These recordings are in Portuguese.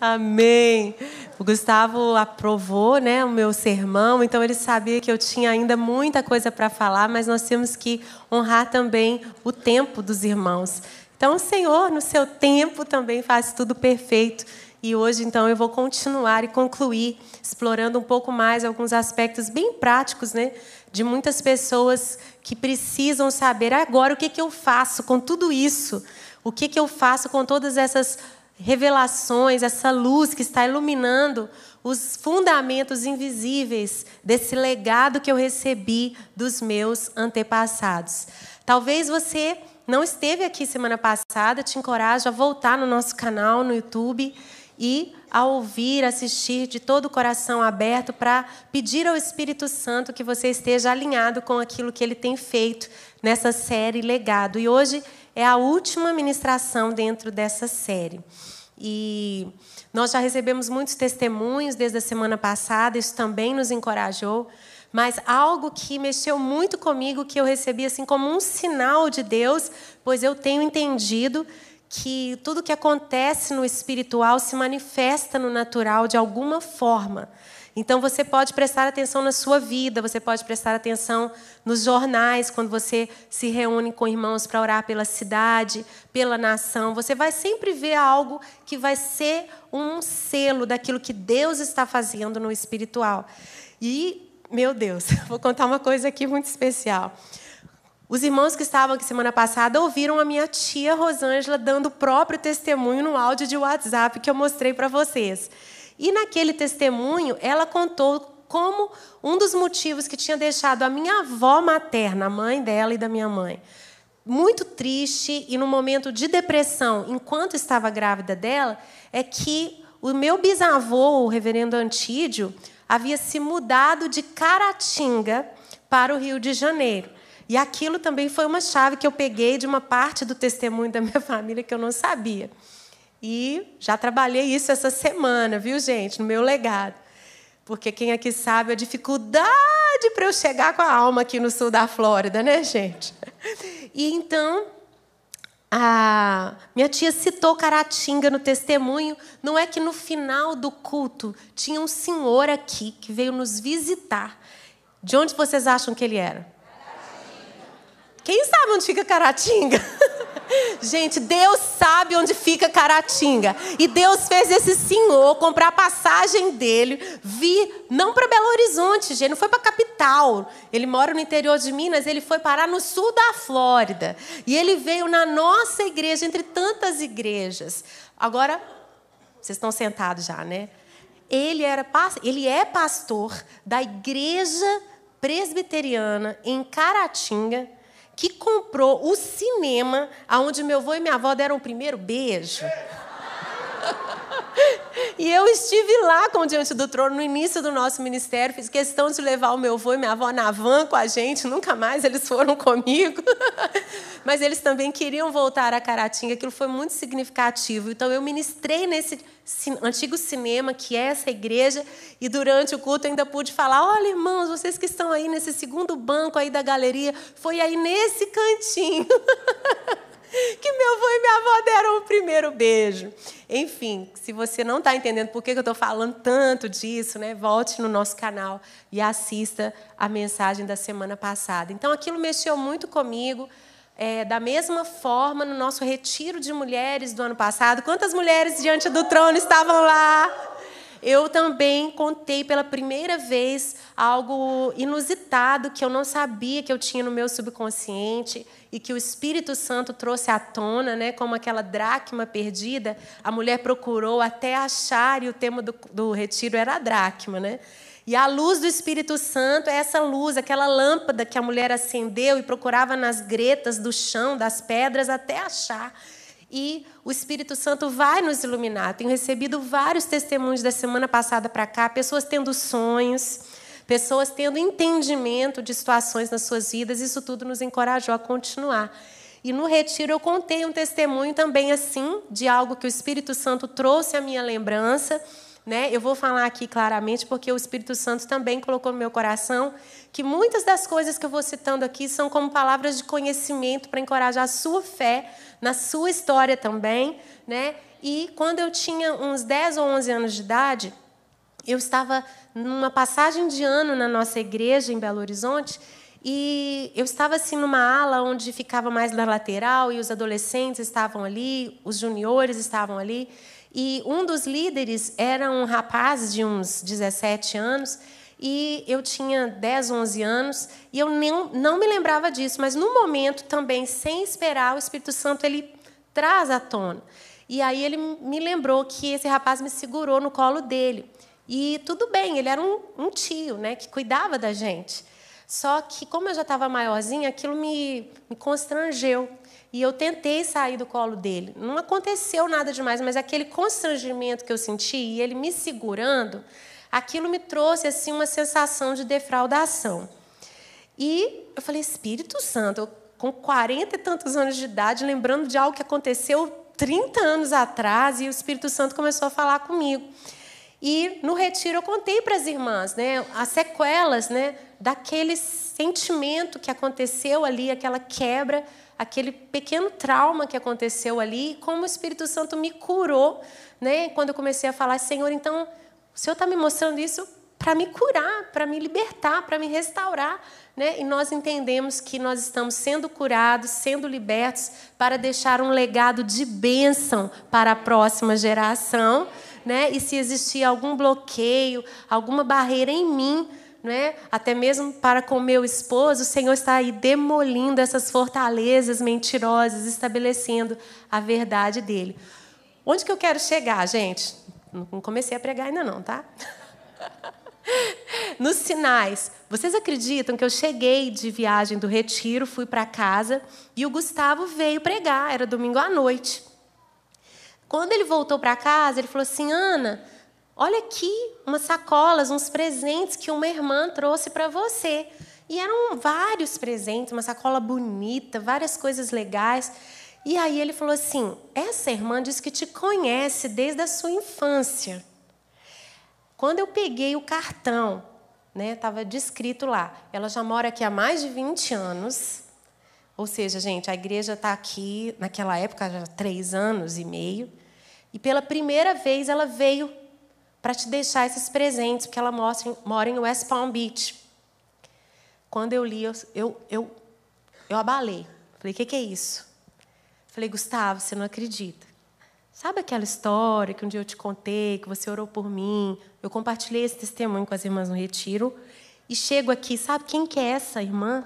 Amém. O Gustavo aprovou, né, o meu sermão, então ele sabia que eu tinha ainda muita coisa para falar, mas nós temos que honrar também o tempo dos irmãos. Então, o Senhor, no seu tempo, também faz tudo perfeito. E hoje, então, eu vou continuar e concluir, explorando um pouco mais alguns aspectos bem práticos, né? De muitas pessoas que precisam saber agora o que, que eu faço com tudo isso, o que, que eu faço com todas essas revelações, essa luz que está iluminando os fundamentos invisíveis desse legado que eu recebi dos meus antepassados. Talvez você não esteve aqui semana passada, te encorajo a voltar no nosso canal no YouTube e a ouvir, assistir de todo o coração aberto para pedir ao Espírito Santo que você esteja alinhado com aquilo que ele tem feito nessa série Legado. E hoje é a última ministração dentro dessa série. E nós já recebemos muitos testemunhos desde a semana passada, isso também nos encorajou. Mas algo que mexeu muito comigo, que eu recebi assim como um sinal de Deus, pois eu tenho entendido que tudo que acontece no espiritual se manifesta no natural de alguma forma. Então você pode prestar atenção na sua vida, você pode prestar atenção nos jornais, quando você se reúne com irmãos para orar pela cidade, pela nação. Você vai sempre ver algo que vai ser um selo daquilo que Deus está fazendo no espiritual. E, meu Deus, vou contar uma coisa aqui muito especial. Os irmãos que estavam aqui semana passada ouviram a minha tia Rosângela dando o próprio testemunho no áudio de WhatsApp que eu mostrei para vocês. E naquele testemunho, ela contou como um dos motivos que tinha deixado a minha avó materna, a mãe dela e da minha mãe, muito triste e num momento de depressão, enquanto estava grávida dela, é que o meu bisavô, o reverendo Antídio, havia se mudado de Caratinga para o Rio de Janeiro. E aquilo também foi uma chave que eu peguei de uma parte do testemunho da minha família que eu não sabia. E já trabalhei isso essa semana, viu, gente, no meu legado. Porque quem aqui sabe a dificuldade para eu chegar com a alma aqui no sul da Flórida, né, gente? E então, a minha tia citou Caratinga no testemunho. Não é que no final do culto tinha um senhor aqui que veio nos visitar. De onde vocês acham que ele era? Caratinga. Quem sabe onde fica Caratinga? Gente, Deus sabe onde fica Caratinga. E Deus fez esse senhor comprar a passagem dele, vir não para Belo Horizonte, gente, não foi para a capital. Ele mora no interior de Minas, ele foi parar no sul da Flórida. E ele veio na nossa igreja, entre tantas igrejas. Agora, vocês estão sentados já, né? Ele, era, ele é pastor da igreja presbiteriana em Caratinga, que comprou o cinema aonde meu avô e minha avó deram o primeiro beijo. E eu estive lá com Diante do Trono no início do nosso ministério, fiz questão de levar o meu avô e minha avó na van com a gente, nunca mais eles foram comigo. Mas eles também queriam voltar a Caratinga, aquilo foi muito significativo. Então eu ministrei nesse antigo cinema que é essa igreja e durante o culto ainda pude falar: "Olha, irmãos, vocês que estão aí nesse segundo banco aí da galeria, foi aí nesse cantinho que meu avô e minha avó deram o primeiro beijo. Enfim, se você não está entendendo por que eu estou falando tanto disso, né, volte no nosso canal e assista a mensagem da semana passada. Então, aquilo mexeu muito comigo. É, da mesma forma, no nosso retiro de mulheres do ano passado, quantas mulheres diante do trono estavam lá? eu também contei pela primeira vez algo inusitado que eu não sabia que eu tinha no meu subconsciente e que o Espírito Santo trouxe à tona, né, como aquela dracma perdida. A mulher procurou até achar, e o tema do, do retiro era a dracma. Né? E a luz do Espírito Santo é essa luz, aquela lâmpada que a mulher acendeu e procurava nas gretas do chão, das pedras, até achar. E o Espírito Santo vai nos iluminar. Tenho recebido vários testemunhos da semana passada para cá, pessoas tendo sonhos, pessoas tendo entendimento de situações nas suas vidas. Isso tudo nos encorajou a continuar. E no retiro eu contei um testemunho também assim, de algo que o Espírito Santo trouxe à minha lembrança né? Eu vou falar aqui claramente porque o Espírito Santo também colocou no meu coração que muitas das coisas que eu vou citando aqui são como palavras de conhecimento para encorajar a sua fé na sua história também, né? E quando eu tinha uns 10 ou 11 anos de idade, eu estava numa passagem de ano na nossa igreja em Belo Horizonte e eu estava assim numa ala onde ficava mais na lateral e os adolescentes estavam ali, os juniores estavam ali. E um dos líderes era um rapaz de uns 17 anos, e eu tinha 10, 11 anos, e eu não, não me lembrava disso, mas no momento também, sem esperar, o Espírito Santo ele traz à tona. E aí ele me lembrou que esse rapaz me segurou no colo dele. E tudo bem, ele era um, um tio, né, que cuidava da gente. Só que, como eu já estava maiorzinha, aquilo me, me constrangeu. E eu tentei sair do colo dele. Não aconteceu nada demais, mas aquele constrangimento que eu senti e ele me segurando, aquilo me trouxe assim uma sensação de defraudação. E eu falei, Espírito Santo, com 40 e tantos anos de idade, lembrando de algo que aconteceu 30 anos atrás, e o Espírito Santo começou a falar comigo. E no retiro eu contei para as irmãs, né, as sequelas, né, daquele sentimento que aconteceu ali, aquela quebra aquele pequeno trauma que aconteceu ali, como o Espírito Santo me curou, né? Quando eu comecei a falar, Senhor, então, o Senhor está me mostrando isso para me curar, para me libertar, para me restaurar, né? E nós entendemos que nós estamos sendo curados, sendo libertos para deixar um legado de bênção para a próxima geração, né? E se existir algum bloqueio, alguma barreira em mim, né? até mesmo para com meu esposo, o Senhor está aí demolindo essas fortalezas mentirosas, estabelecendo a verdade dele. Onde que eu quero chegar, gente? Não comecei a pregar ainda não, tá? Nos sinais, vocês acreditam que eu cheguei de viagem do retiro, fui para casa e o Gustavo veio pregar, era domingo à noite. Quando ele voltou para casa, ele falou assim: Ana, Olha aqui, umas sacolas, uns presentes que uma irmã trouxe para você. E eram vários presentes, uma sacola bonita, várias coisas legais. E aí ele falou assim: Essa irmã diz que te conhece desde a sua infância. Quando eu peguei o cartão, né, estava descrito lá, ela já mora aqui há mais de 20 anos. Ou seja, gente, a igreja está aqui, naquela época, já há três anos e meio. E pela primeira vez ela veio para te deixar esses presentes, porque ela mostra, mora em West Palm Beach. Quando eu li, eu, eu, eu, eu abalei. Falei, o que, que é isso? Falei, Gustavo, você não acredita. Sabe aquela história que um dia eu te contei, que você orou por mim? Eu compartilhei esse testemunho com as irmãs no retiro. E chego aqui, sabe quem que é essa irmã?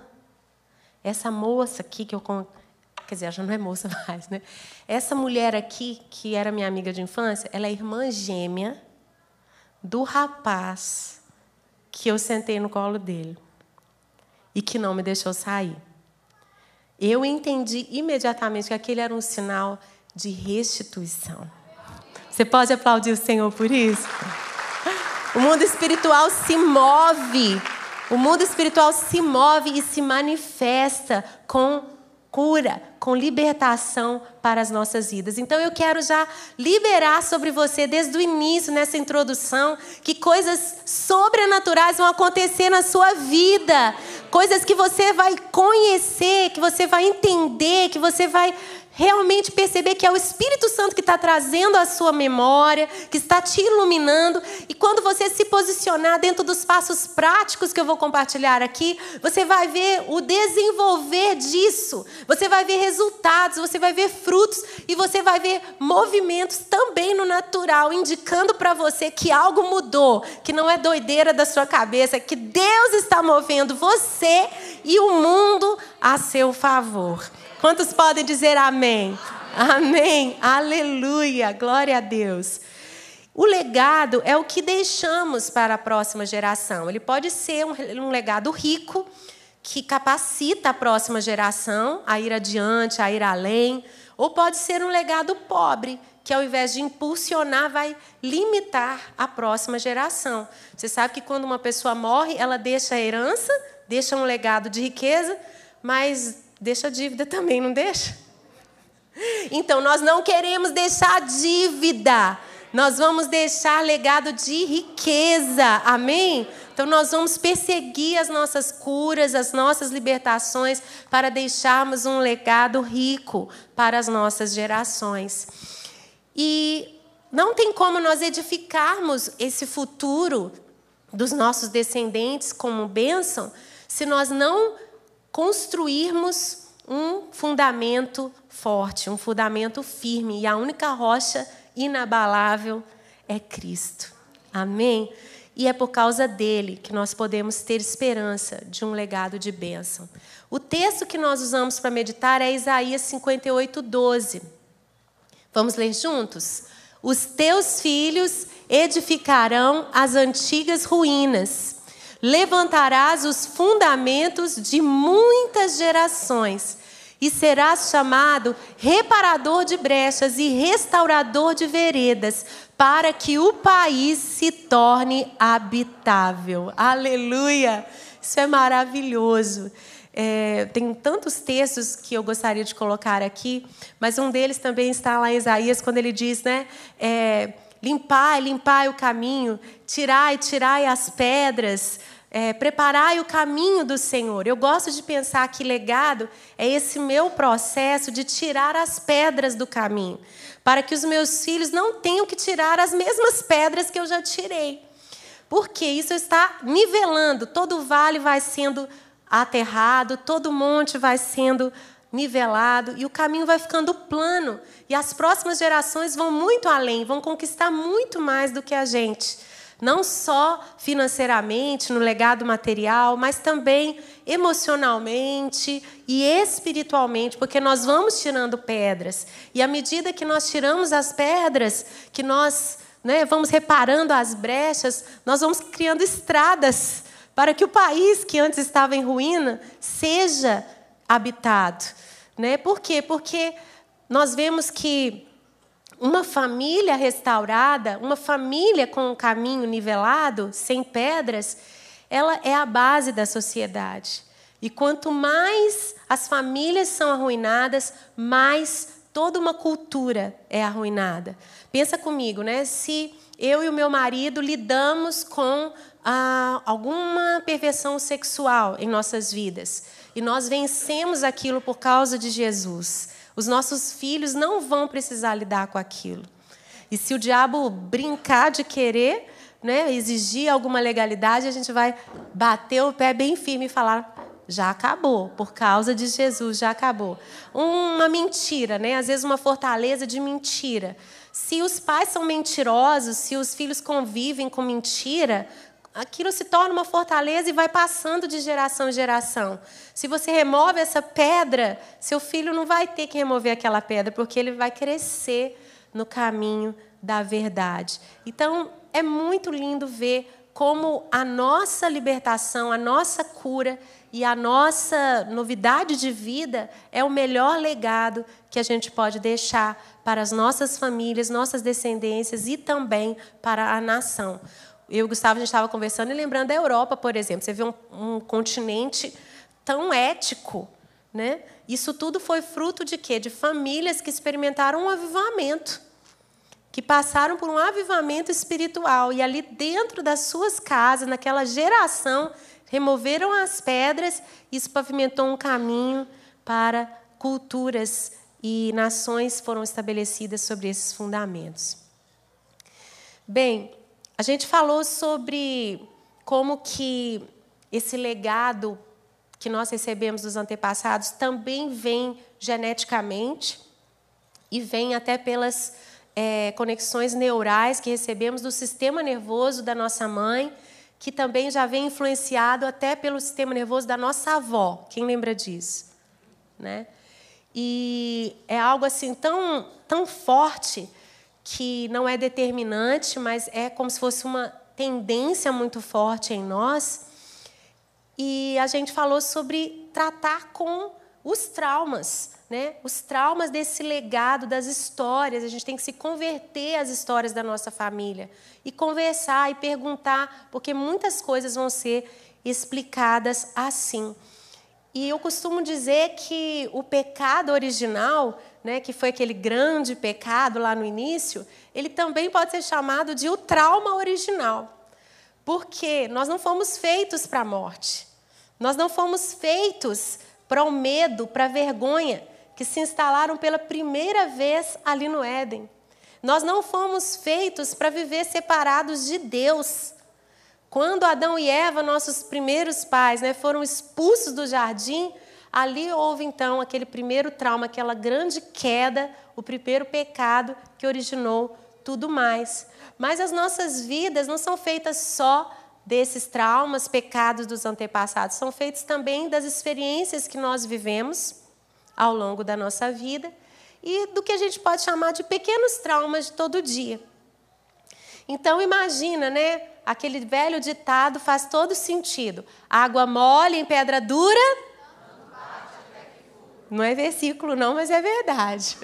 Essa moça aqui que eu. Quer dizer, ela já não é moça mais, né? Essa mulher aqui, que era minha amiga de infância, ela é irmã gêmea do rapaz que eu sentei no colo dele e que não me deixou sair. Eu entendi imediatamente que aquele era um sinal de restituição. Você pode aplaudir o Senhor por isso? O mundo espiritual se move. O mundo espiritual se move e se manifesta com cura, com libertação para as nossas vidas. Então eu quero já liberar sobre você desde o início nessa introdução que coisas sobrenaturais vão acontecer na sua vida, coisas que você vai conhecer, que você vai entender, que você vai realmente perceber que é o Espírito Santo que está trazendo a sua memória, que está te iluminando. E quando você se posicionar dentro dos passos práticos que eu vou compartilhar aqui, você vai ver o desenvolver disso. Você vai ver resultados, você vai ver frutos e você vai ver movimentos também no natural, indicando para você que algo mudou, que não é doideira da sua cabeça, que Deus está movendo você e o mundo a seu favor. Quantos podem dizer amém? Amém. Aleluia. Glória a Deus. O legado é o que deixamos para a próxima geração. Ele pode ser um, um legado rico, que capacita a próxima geração a ir adiante, a ir além, ou pode ser um legado pobre, que ao invés de impulsionar, vai limitar a próxima geração. Você sabe que quando uma pessoa morre, ela deixa a herança, deixa um legado de riqueza, mas deixa a dívida também, não deixa? Então, nós não queremos deixar dívida, nós vamos deixar legado de riqueza, amém? Então, nós vamos perseguir as nossas curas, as nossas libertações, para deixarmos um legado rico para as nossas gerações. E não tem como nós edificarmos esse futuro dos nossos descendentes como bênção se nós não construirmos um fundamento forte, um fundamento firme. E a única rocha inabalável é Cristo. Amém? E é por causa dele que nós podemos ter esperança de um legado de bênção. O texto que nós usamos para meditar é Isaías 58, 12. Vamos ler juntos? Os teus filhos edificarão as antigas ruínas levantarás os fundamentos de muitas gerações e serás chamado reparador de brechas e restaurador de veredas, para que o país se torne habitável. Aleluia! Isso é maravilhoso. É, tem tantos textos que eu gostaria de colocar aqui, mas um deles também está lá em Isaías, quando ele diz, né? É, limpai, limpai o caminho, tirai, tirai as pedras, é, preparai o caminho do Senhor. Eu gosto de pensar que legado é esse meu processo de tirar as pedras do caminho, para que os meus filhos não tenham que tirar as mesmas pedras que eu já tirei. Porque isso está nivelando, todo vale vai sendo aterrado, todo monte vai sendo nivelado e o caminho vai ficando plano. E as próximas gerações vão muito além, vão conquistar muito mais do que a gente não só financeiramente, no legado material, mas também emocionalmente e espiritualmente, porque nós vamos tirando pedras. E à medida que nós tiramos as pedras, que nós né, vamos reparando as brechas, nós vamos criando estradas para que o país que antes estava em ruína seja habitado. Né? Por quê? Porque nós vemos que uma família restaurada, uma família com um caminho nivelado, sem pedras, ela é a base da sociedade. E quanto mais as famílias são arruinadas, mais toda uma cultura é arruinada. Pensa comigo, né? Se eu e o meu marido lidamos com ah, alguma perversão sexual em nossas vidas e nós vencemos aquilo por causa de Jesus. Os nossos filhos não vão precisar lidar com aquilo. E se o diabo brincar de querer né, exigir alguma legalidade, a gente vai bater o pé bem firme e falar: já acabou, por causa de Jesus, já acabou. Uma mentira, né? às vezes uma fortaleza de mentira. Se os pais são mentirosos, se os filhos convivem com mentira, aquilo se torna uma fortaleza e vai passando de geração em geração. Se você remove essa pedra, seu filho não vai ter que remover aquela pedra, porque ele vai crescer no caminho da verdade. Então, é muito lindo ver como a nossa libertação, a nossa cura e a nossa novidade de vida é o melhor legado que a gente pode deixar para as nossas famílias, nossas descendências e também para a nação eu e o Gustavo, a gente estava conversando e lembrando da Europa, por exemplo. Você vê um, um continente tão ético, né? Isso tudo foi fruto de quê? De famílias que experimentaram um avivamento, que passaram por um avivamento espiritual. E ali dentro das suas casas, naquela geração, removeram as pedras, isso pavimentou um caminho para culturas e nações foram estabelecidas sobre esses fundamentos. Bem, a gente falou sobre como que esse legado que nós recebemos dos antepassados também vem geneticamente e vem até pelas é, conexões neurais que recebemos do sistema nervoso da nossa mãe, que também já vem influenciado até pelo sistema nervoso da nossa avó. Quem lembra disso? Né? E é algo assim tão, tão forte que não é determinante, mas é como se fosse uma tendência muito forte em nós. E a gente falou sobre tratar com os traumas, né? Os traumas desse legado, das histórias. A gente tem que se converter às histórias da nossa família e conversar e perguntar, porque muitas coisas vão ser explicadas assim. E eu costumo dizer que o pecado original, né, que foi aquele grande pecado lá no início, ele também pode ser chamado de o trauma original. Porque nós não fomos feitos para a morte. Nós não fomos feitos para o medo, para a vergonha que se instalaram pela primeira vez ali no Éden. Nós não fomos feitos para viver separados de Deus. Quando Adão e Eva, nossos primeiros pais, né, foram expulsos do jardim, ali houve então aquele primeiro trauma, aquela grande queda, o primeiro pecado que originou tudo mais. Mas as nossas vidas não são feitas só desses traumas, pecados dos antepassados, são feitos também das experiências que nós vivemos ao longo da nossa vida e do que a gente pode chamar de pequenos traumas de todo dia. Então imagina, né, aquele velho ditado faz todo sentido. Água mole em pedra dura. Não é versículo, não, mas é verdade.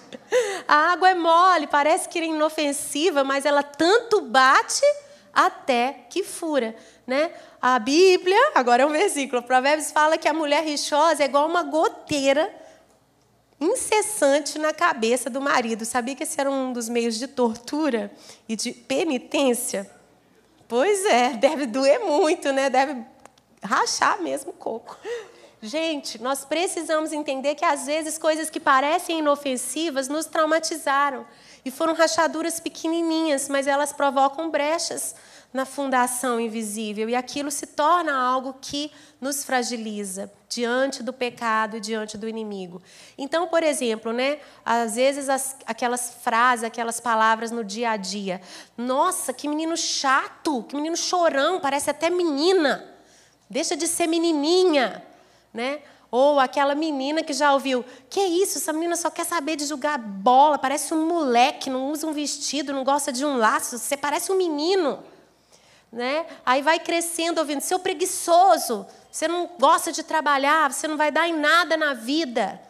A água é mole, parece que é inofensiva, mas ela tanto bate até que fura. Né? A Bíblia, agora é um versículo, Provérbios fala que a mulher rixosa é igual uma goteira incessante na cabeça do marido. Sabia que esse era um dos meios de tortura e de penitência? Pois é, deve doer muito, né? Deve rachar mesmo o coco. Gente, nós precisamos entender que às vezes coisas que parecem inofensivas nos traumatizaram e foram rachaduras pequenininhas, mas elas provocam brechas na fundação invisível e aquilo se torna algo que nos fragiliza diante do pecado e diante do inimigo. Então, por exemplo, né, às vezes as, aquelas frases, aquelas palavras no dia a dia. Nossa, que menino chato, que menino chorão, parece até menina. Deixa de ser menininha, né? Ou aquela menina que já ouviu, que isso, essa menina só quer saber de jogar bola, parece um moleque, não usa um vestido, não gosta de um laço, você parece um menino. Né? Aí vai crescendo ouvindo, seu preguiçoso, você não gosta de trabalhar, você não vai dar em nada na vida.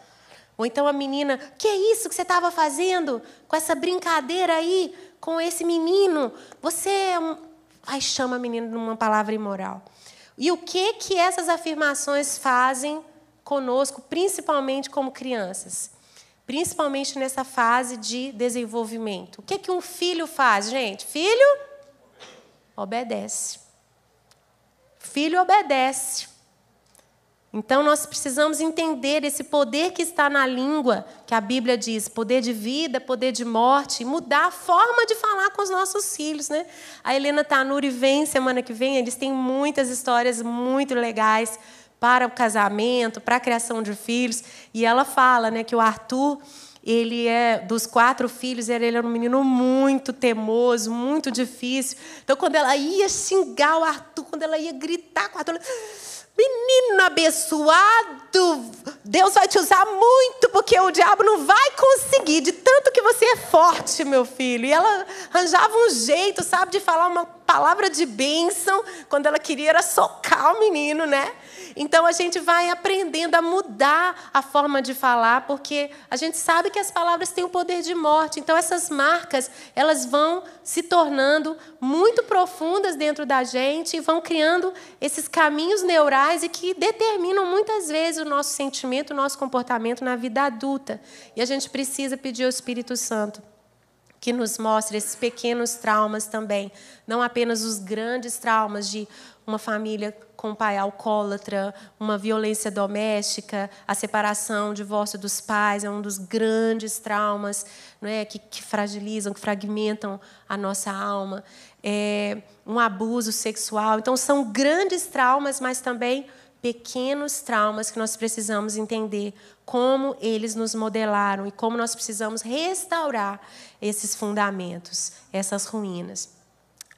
Ou então a menina, que é isso que você estava fazendo com essa brincadeira aí, com esse menino? Você é um... Aí chama a menina numa palavra imoral. E o que que essas afirmações fazem conosco, principalmente como crianças? Principalmente nessa fase de desenvolvimento. O que que um filho faz, gente? Filho obedece. Filho obedece. Então nós precisamos entender esse poder que está na língua, que a Bíblia diz, poder de vida, poder de morte, mudar a forma de falar com os nossos filhos, né? A Helena Tanuri vem semana que vem, eles têm muitas histórias muito legais para o casamento, para a criação de filhos, e ela fala, né, que o Arthur ele é dos quatro filhos, ele era um menino muito temoso, muito difícil. Então, quando ela ia xingar o Arthur, quando ela ia gritar com o Arthur, ela... menino abençoado, Deus vai te usar muito, porque o diabo não vai conseguir, de tanto que você é forte, meu filho. E ela arranjava um jeito, sabe, de falar uma palavra de bênção, quando ela queria era socar o menino, né? Então a gente vai aprendendo a mudar a forma de falar, porque a gente sabe que as palavras têm o poder de morte. Então essas marcas, elas vão se tornando muito profundas dentro da gente e vão criando esses caminhos neurais e que determinam muitas vezes o nosso sentimento, o nosso comportamento na vida adulta. E a gente precisa pedir ao Espírito Santo que nos mostre esses pequenos traumas também, não apenas os grandes traumas de uma família com o pai alcoólatra, uma violência doméstica, a separação, o divórcio dos pais é um dos grandes traumas não é? que, que fragilizam, que fragmentam a nossa alma. É, um abuso sexual. Então, são grandes traumas, mas também pequenos traumas que nós precisamos entender como eles nos modelaram e como nós precisamos restaurar esses fundamentos, essas ruínas.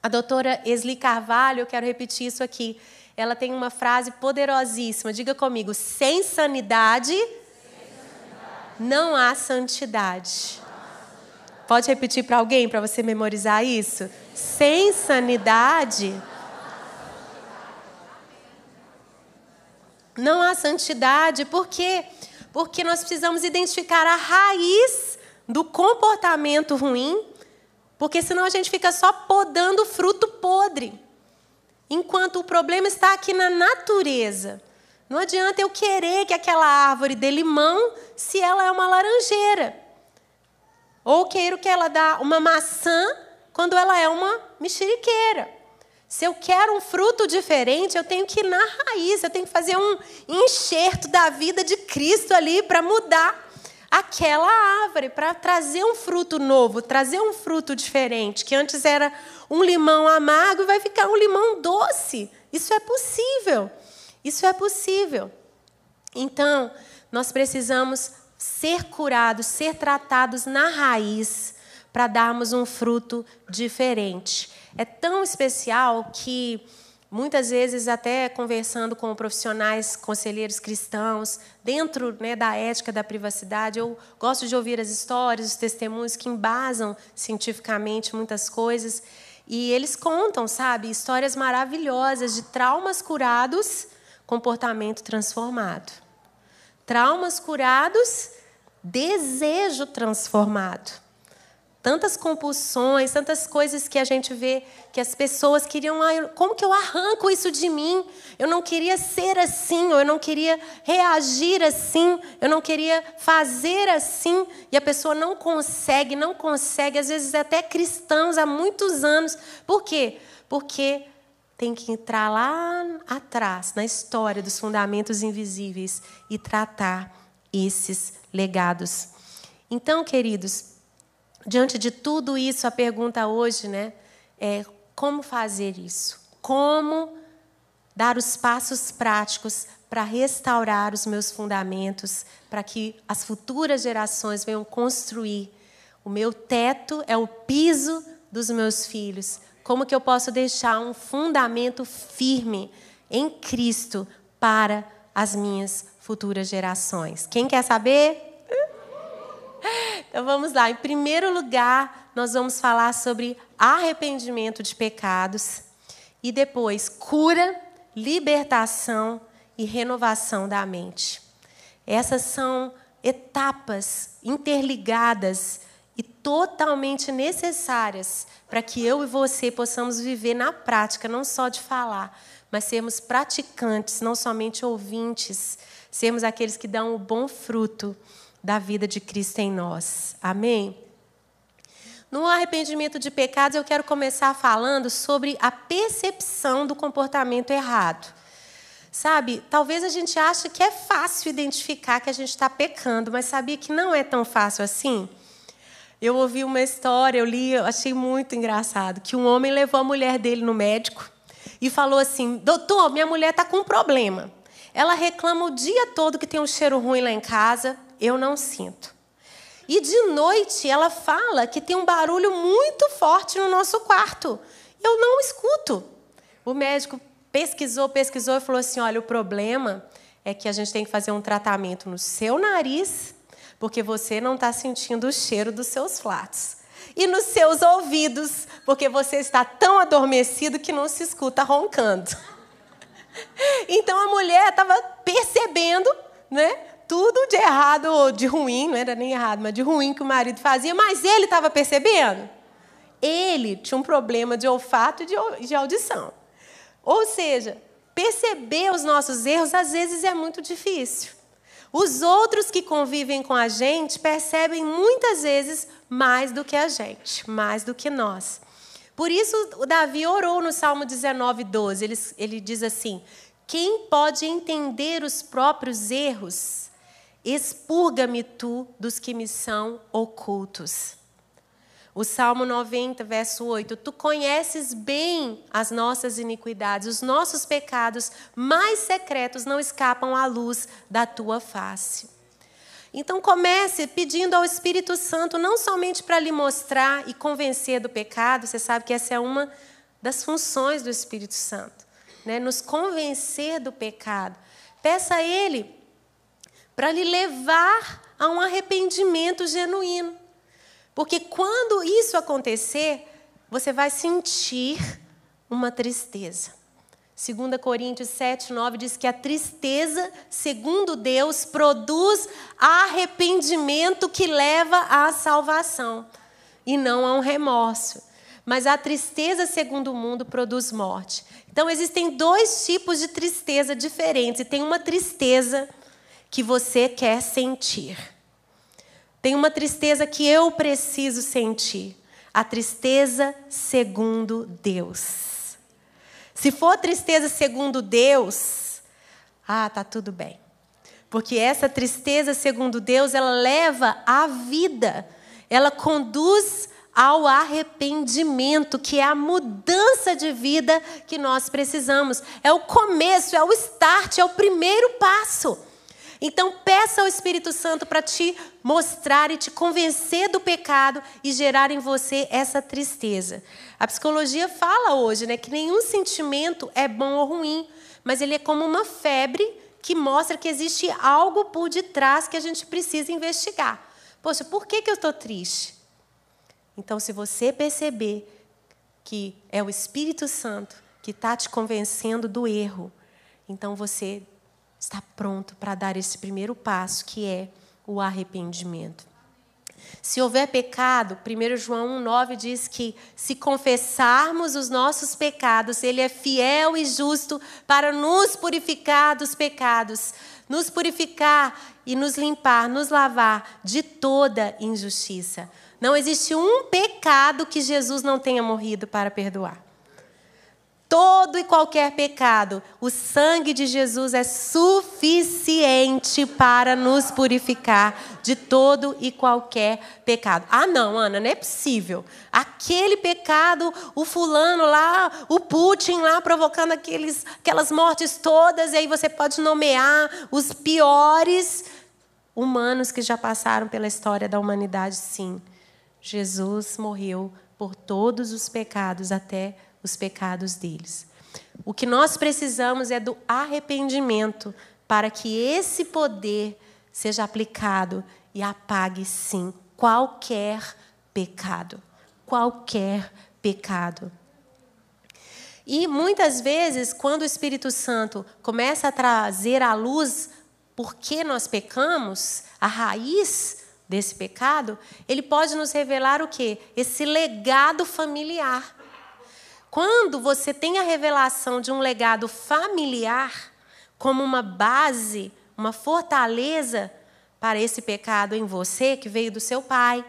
A doutora Esli Carvalho, eu quero repetir isso aqui, ela tem uma frase poderosíssima. Diga comigo: sem sanidade, sem sanidade. não há santidade. Pode repetir para alguém para você memorizar isso? Sem sanidade, não há santidade. Por quê? Porque nós precisamos identificar a raiz do comportamento ruim, porque senão a gente fica só podando fruto podre enquanto o problema está aqui na natureza. Não adianta eu querer que aquela árvore dê limão se ela é uma laranjeira. Ou quero que ela dê uma maçã quando ela é uma mexeriqueira. Se eu quero um fruto diferente, eu tenho que ir na raiz, eu tenho que fazer um enxerto da vida de Cristo ali para mudar aquela árvore para trazer um fruto novo, trazer um fruto diferente, que antes era um limão amargo e vai ficar um limão doce. Isso é possível. Isso é possível. Então, nós precisamos ser curados, ser tratados na raiz para darmos um fruto diferente. É tão especial que muitas vezes até conversando com profissionais, conselheiros cristãos, dentro né, da ética da privacidade, eu gosto de ouvir as histórias, os testemunhos que embasam cientificamente muitas coisas. E eles contam, sabe, histórias maravilhosas de traumas curados, comportamento transformado. Traumas curados, desejo transformado tantas compulsões, tantas coisas que a gente vê que as pessoas queriam, ah, como que eu arranco isso de mim? Eu não queria ser assim, ou eu não queria reagir assim, eu não queria fazer assim, e a pessoa não consegue, não consegue, às vezes até cristãos há muitos anos. Por quê? Porque tem que entrar lá atrás, na história dos fundamentos invisíveis e tratar esses legados. Então, queridos, diante de tudo isso, a pergunta hoje né, é como fazer isso? Como dar os passos práticos para restaurar os meus fundamentos, para que as futuras gerações venham construir. O meu teto é o piso dos meus filhos. Como que eu posso deixar um fundamento firme em Cristo para as minhas futuras gerações? Quem quer saber? Então vamos lá. Em primeiro lugar, nós vamos falar sobre arrependimento de pecados e depois cura, libertação e renovação da mente. Essas são etapas interligadas e totalmente necessárias para que eu e você possamos viver na prática, não só de falar, mas sermos praticantes, não somente ouvintes, sermos aqueles que dão o bom fruto da vida de Cristo em nós. Amém? No arrependimento de pecados, eu quero começar falando sobre a percepção do comportamento errado. Sabe, talvez a gente ache que é fácil identificar que a gente está pecando, mas sabia que não é tão fácil assim? Eu ouvi uma história, eu li, eu achei muito engraçado, que um homem levou a mulher dele no médico e falou assim: Doutor, minha mulher está com um problema. Ela reclama o dia todo que tem um cheiro ruim lá em casa, eu não sinto. E de noite ela fala que tem um barulho muito forte no nosso quarto. Eu não escuto. O médico pesquisou, pesquisou e falou assim: olha, o problema é que a gente tem que fazer um tratamento no seu nariz, porque você não está sentindo o cheiro dos seus flatos. E nos seus ouvidos, porque você está tão adormecido que não se escuta roncando. Então a mulher estava percebendo, né? tudo de errado ou de ruim, não era nem errado, mas de ruim que o marido fazia, mas ele estava percebendo. Ele tinha um problema de olfato e de audição. Ou seja, perceber os nossos erros às vezes é muito difícil. Os outros que convivem com a gente percebem muitas vezes mais do que a gente, mais do que nós. Por isso, o Davi orou no Salmo 19, 12. Ele, ele diz assim: Quem pode entender os próprios erros? expurga-me tu dos que me são ocultos. O Salmo 90, verso 8: Tu conheces bem as nossas iniquidades, os nossos pecados mais secretos não escapam à luz da tua face. Então comece pedindo ao Espírito Santo não somente para lhe mostrar e convencer do pecado, você sabe que essa é uma das funções do Espírito Santo, né? nos convencer do pecado. Peça a Ele para lhe levar a um arrependimento genuíno. Porque quando isso acontecer, você vai sentir uma tristeza. 2 Coríntios 7, 9 diz que a tristeza, segundo Deus, produz arrependimento que leva à salvação e não a um remorso. Mas a tristeza, segundo o mundo, produz morte. Então, existem dois tipos de tristeza diferentes. E tem uma tristeza que você quer sentir. Tem uma tristeza que eu preciso sentir, a tristeza segundo Deus. Se for tristeza segundo Deus, ah, tá tudo bem. Porque essa tristeza segundo Deus, ela leva à vida. Ela conduz ao arrependimento, que é a mudança de vida que nós precisamos. É o começo, é o start, é o primeiro passo. Então, peça ao Espírito Santo para te mostrar e te convencer do pecado e gerar em você essa tristeza. A psicologia fala hoje né, que nenhum sentimento é bom ou ruim, mas ele é como uma febre que mostra que existe algo por detrás que a gente precisa investigar. Poxa, por que, que eu estou triste? Então, se você perceber que é o Espírito Santo que está te convencendo do erro, então você está pronto para dar esse primeiro passo, que é o arrependimento. Se houver pecado, 1 João 1,9 diz que se confessarmos os nossos pecados, Ele é fiel e justo para nos purificar dos pecados, nos purificar e nos limpar, nos lavar de toda injustiça. Não existe um pecado que Jesus não tenha morrido para perdoar todo e qualquer pecado, o sangue de Jesus é suficiente para nos purificar de todo e qualquer pecado. Ah, não, Ana, não é possível. Aquele pecado, o fulano lá, o Putin lá provocando aqueles, aquelas mortes todas, e aí você pode nomear os piores humanos que já passaram pela história da humanidade, sim. Jesus morreu por todos os pecados até os pecados deles. O que nós precisamos é do arrependimento para que esse poder seja aplicado e apague, sim, qualquer pecado. Qualquer pecado. E muitas vezes, quando o Espírito Santo começa a trazer à luz por que nós pecamos, a raiz desse pecado, ele pode nos revelar o quê? Esse legado familiar quando você tem a revelação de um legado familiar como uma base, uma fortaleza para esse pecado em você que veio do seu pai,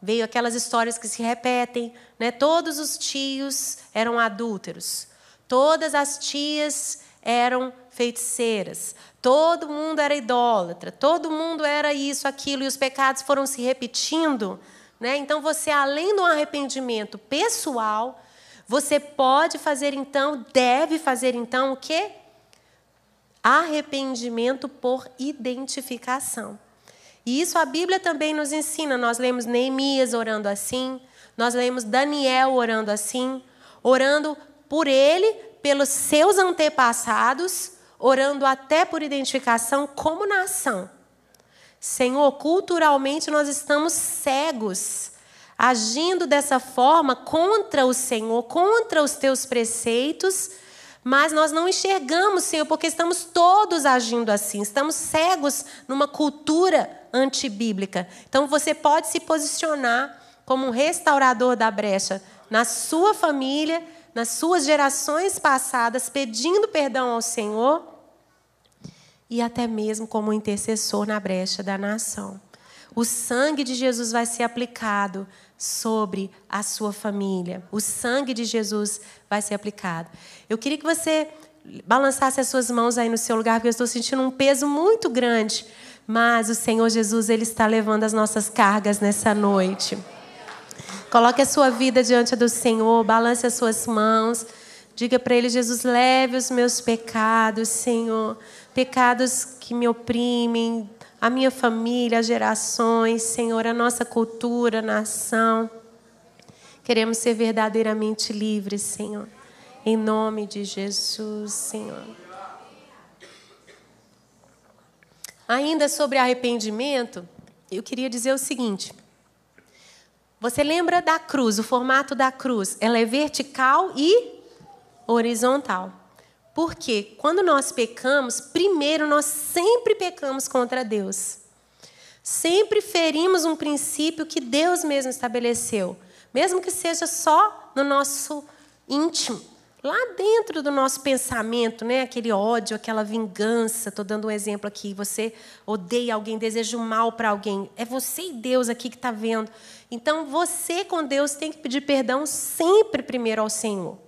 veio aquelas histórias que se repetem, né? Todos os tios eram adúlteros, todas as tias eram feiticeiras, todo mundo era idólatra, todo mundo era isso, aquilo, e os pecados foram se repetindo. Né? Então, você, além do arrependimento pessoal, você pode fazer então, deve fazer então o quê? Arrependimento por identificação. E isso a Bíblia também nos ensina. Nós lemos Neemias orando assim, nós lemos Daniel orando assim, orando por ele, pelos seus antepassados, orando até por identificação como nação. Senhor, culturalmente nós estamos cegos agindo dessa forma contra o Senhor, contra os teus preceitos, mas nós não enxergamos, Senhor, porque estamos todos agindo assim, estamos cegos numa cultura antibíblica. Então você pode se posicionar como um restaurador da brecha na sua família, nas suas gerações passadas, pedindo perdão ao Senhor e até mesmo como intercessor na brecha da nação. O sangue de Jesus vai ser aplicado sobre a sua família. O sangue de Jesus vai ser aplicado. Eu queria que você balançasse as suas mãos aí no seu lugar, porque eu estou sentindo um peso muito grande. Mas o Senhor Jesus, Ele está levando as nossas cargas nessa noite. Coloque a sua vida diante do Senhor, balance as suas mãos. Diga para Ele, Jesus, leve os meus pecados, Senhor. Pecados que me oprimem, a minha família, as gerações, Senhor, a nossa cultura, a nação. Queremos ser verdadeiramente livres, Senhor. Em nome de Jesus, Senhor. Ainda sobre arrependimento, eu queria dizer o seguinte. Você lembra da cruz, o formato da cruz? Ela é vertical e horizontal. Porque quando nós pecamos, primeiro nós sempre pecamos contra Deus. Sempre ferimos um princípio que Deus mesmo estabeleceu, mesmo que seja só no nosso íntimo, lá dentro do nosso pensamento, né? Aquele ódio, aquela vingança. Estou dando um exemplo aqui. Você odeia alguém, deseja o mal para alguém. É você e Deus aqui que está vendo. Então, você com Deus tem que pedir perdão sempre primeiro ao Senhor.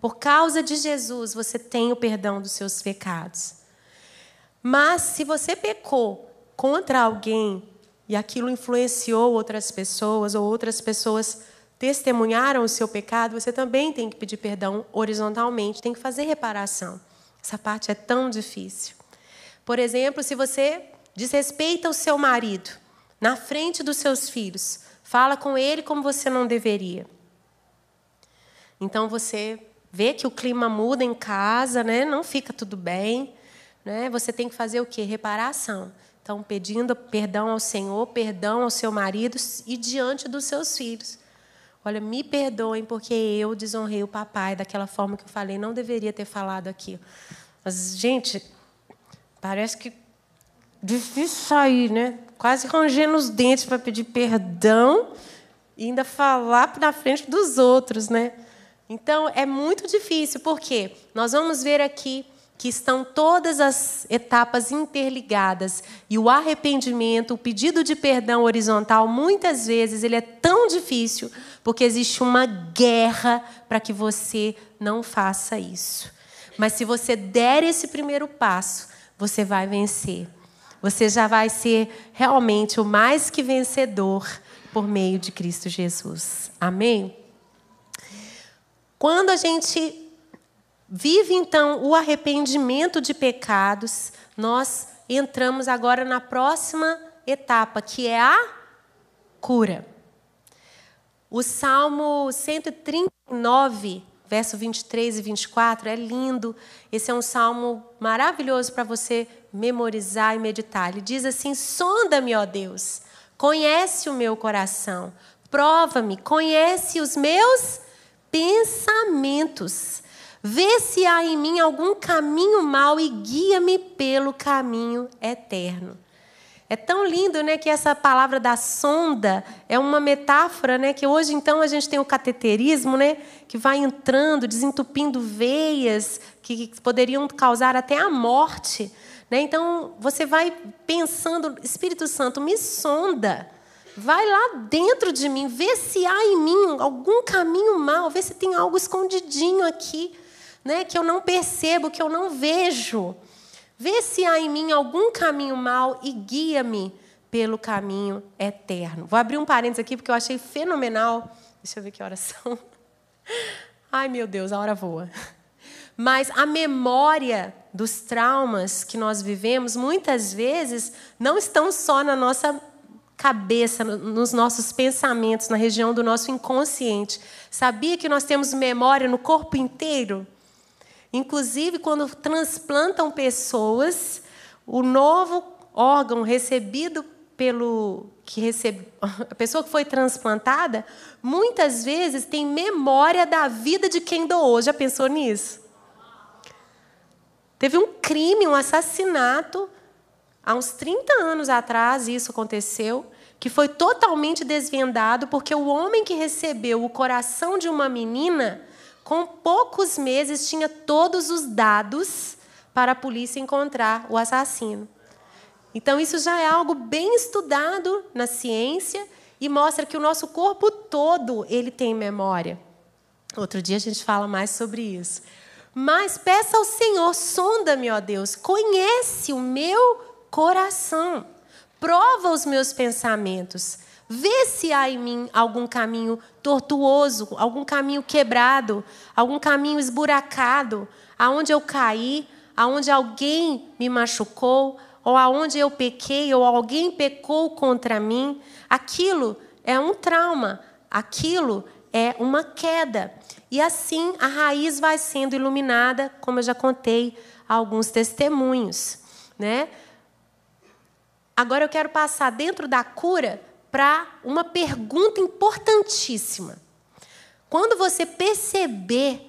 Por causa de Jesus, você tem o perdão dos seus pecados. Mas se você pecou contra alguém e aquilo influenciou outras pessoas, ou outras pessoas testemunharam o seu pecado, você também tem que pedir perdão horizontalmente, tem que fazer reparação. Essa parte é tão difícil. Por exemplo, se você desrespeita o seu marido na frente dos seus filhos, fala com ele como você não deveria. Então você vê que o clima muda em casa, né? não fica tudo bem. Né? Você tem que fazer o quê? Reparação. Então, pedindo perdão ao Senhor, perdão ao seu marido e diante dos seus filhos. Olha, me perdoem porque eu desonrei o papai daquela forma que eu falei, não deveria ter falado aqui. Mas, gente, parece que difícil sair, né? Quase rangendo os dentes para pedir perdão e ainda falar na frente dos outros, né? Então é muito difícil, porque nós vamos ver aqui que estão todas as etapas interligadas e o arrependimento, o pedido de perdão horizontal, muitas vezes ele é tão difícil porque existe uma guerra para que você não faça isso. Mas se você der esse primeiro passo, você vai vencer. Você já vai ser realmente o mais que vencedor por meio de Cristo Jesus. Amém? Quando a gente vive então o arrependimento de pecados, nós entramos agora na próxima etapa, que é a cura. O Salmo 139, verso 23 e 24 é lindo. Esse é um salmo maravilhoso para você memorizar e meditar. Ele diz assim: "Sonda-me, ó Deus, conhece o meu coração, prova-me, conhece os meus pensamentos. Vê se há em mim algum caminho mau e guia-me pelo caminho eterno. É tão lindo, né, que essa palavra da sonda é uma metáfora, né, que hoje então a gente tem o cateterismo, né, que vai entrando, desentupindo veias que poderiam causar até a morte, né? Então você vai pensando, Espírito Santo, me sonda. Vai lá dentro de mim, vê se há em mim algum caminho mal, vê se tem algo escondidinho aqui, né, que eu não percebo, que eu não vejo. Vê se há em mim algum caminho mal e guia-me pelo caminho eterno. Vou abrir um parênteses aqui porque eu achei fenomenal. Deixa eu ver que horas são. Ai, meu Deus, a hora voa. Mas a memória dos traumas que nós vivemos muitas vezes não estão só na nossa cabeça, nos nossos pensamentos, na região do nosso inconsciente. Sabia que nós temos memória no corpo inteiro? Inclusive, quando transplantam pessoas, o novo órgão recebido pelo que recebe a pessoa que foi transplantada, muitas vezes tem memória da vida de quem doou. Já pensou nisso? Teve um crime, um assassinato Há uns 30 anos atrás isso aconteceu, que foi totalmente desvendado porque o homem que recebeu o coração de uma menina, com poucos meses tinha todos os dados para a polícia encontrar o assassino. Então isso já é algo bem estudado na ciência e mostra que o nosso corpo todo ele tem memória. Outro dia a gente fala mais sobre isso. Mas peça ao Senhor, sonda-me, ó Deus, conhece o meu coração. Prova os meus pensamentos. Vê se há em mim algum caminho tortuoso, algum caminho quebrado, algum caminho esburacado, aonde eu caí, aonde alguém me machucou, ou aonde eu pequei, ou alguém pecou contra mim. Aquilo é um trauma, aquilo é uma queda. E assim a raiz vai sendo iluminada, como eu já contei alguns testemunhos, né? Agora eu quero passar dentro da cura para uma pergunta importantíssima. Quando você perceber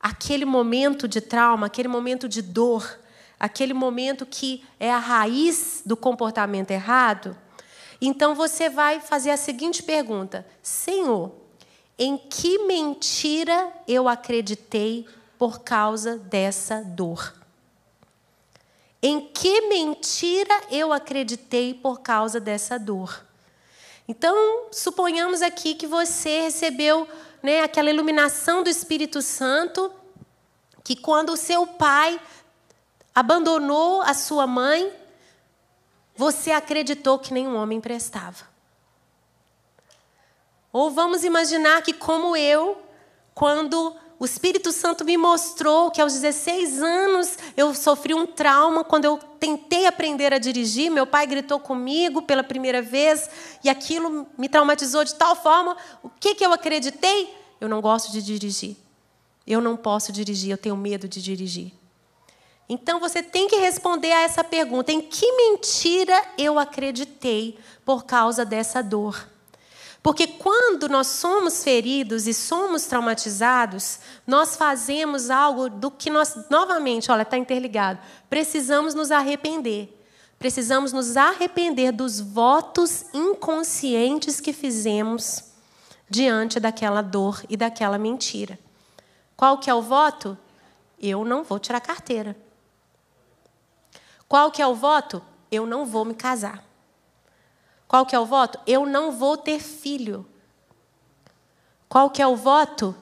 aquele momento de trauma, aquele momento de dor, aquele momento que é a raiz do comportamento errado, então você vai fazer a seguinte pergunta: Senhor, em que mentira eu acreditei por causa dessa dor? Em que mentira eu acreditei por causa dessa dor? Então, suponhamos aqui que você recebeu né, aquela iluminação do Espírito Santo, que quando o seu pai abandonou a sua mãe, você acreditou que nenhum homem prestava. Ou vamos imaginar que, como eu, quando o Espírito Santo me mostrou que aos 16 anos eu sofri um trauma quando eu tentei aprender a dirigir. Meu pai gritou comigo pela primeira vez e aquilo me traumatizou de tal forma. O que, que eu acreditei? Eu não gosto de dirigir. Eu não posso dirigir, eu tenho medo de dirigir. Então você tem que responder a essa pergunta: em que mentira eu acreditei por causa dessa dor? Porque quando nós somos feridos e somos traumatizados, nós fazemos algo do que nós, novamente, olha, está interligado. Precisamos nos arrepender. Precisamos nos arrepender dos votos inconscientes que fizemos diante daquela dor e daquela mentira. Qual que é o voto? Eu não vou tirar carteira. Qual que é o voto? Eu não vou me casar. Qual que é o voto? Eu não vou ter filho. Qual que é o voto?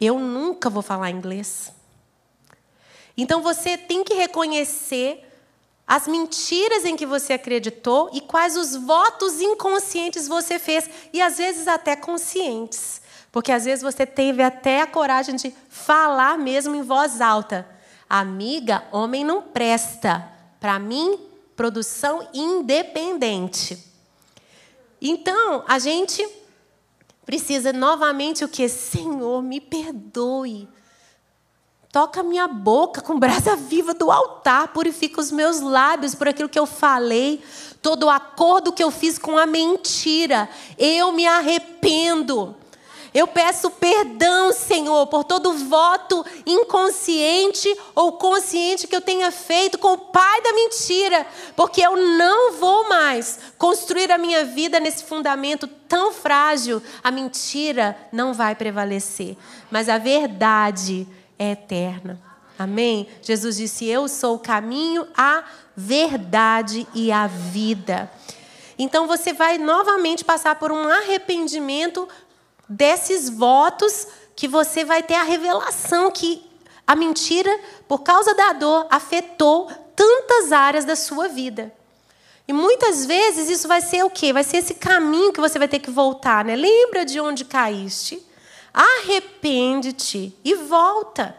Eu nunca vou falar inglês. Então você tem que reconhecer as mentiras em que você acreditou e quais os votos inconscientes você fez e às vezes até conscientes, porque às vezes você teve até a coragem de falar mesmo em voz alta. Amiga, homem não presta. Para mim, produção independente. Então, a gente precisa novamente o que? Senhor, me perdoe. Toca minha boca com brasa viva do altar, purifica os meus lábios por aquilo que eu falei, todo o acordo que eu fiz com a mentira. Eu me arrependo. Eu peço perdão, Senhor, por todo voto inconsciente ou consciente que eu tenha feito com o pai da mentira, porque eu não vou mais construir a minha vida nesse fundamento tão frágil. A mentira não vai prevalecer, mas a verdade é eterna. Amém? Jesus disse: Eu sou o caminho, a verdade e a vida. Então você vai novamente passar por um arrependimento desses votos que você vai ter a revelação que a mentira, por causa da dor, afetou tantas áreas da sua vida. E muitas vezes isso vai ser o quê? Vai ser esse caminho que você vai ter que voltar, né? Lembra de onde caíste, arrepende-te e volta.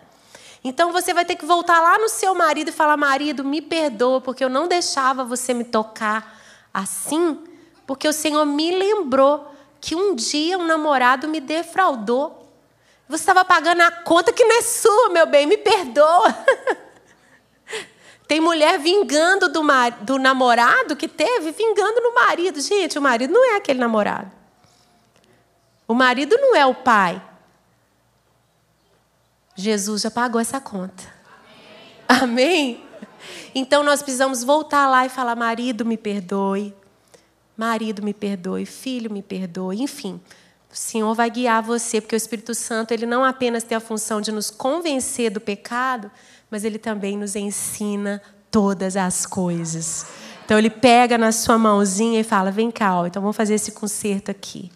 Então você vai ter que voltar lá no seu marido e falar: marido, me perdoa, porque eu não deixava você me tocar assim, porque o Senhor me lembrou que um dia um namorado me defraudou. Você estava pagando a conta que não é sua, meu bem, me perdoa. Tem mulher vingando do, mar... do namorado que teve, vingando no marido. Gente, o marido não é aquele namorado. O marido não é o pai. Jesus já pagou essa conta. Amém? Amém? Então nós precisamos voltar lá e falar: marido, me perdoe marido me perdoe, filho me perdoe, enfim. O Senhor vai guiar você, porque o Espírito Santo, ele não apenas tem a função de nos convencer do pecado, mas ele também nos ensina todas as coisas. Então ele pega na sua mãozinha e fala: "Vem cá, ó, então vamos fazer esse conserto aqui.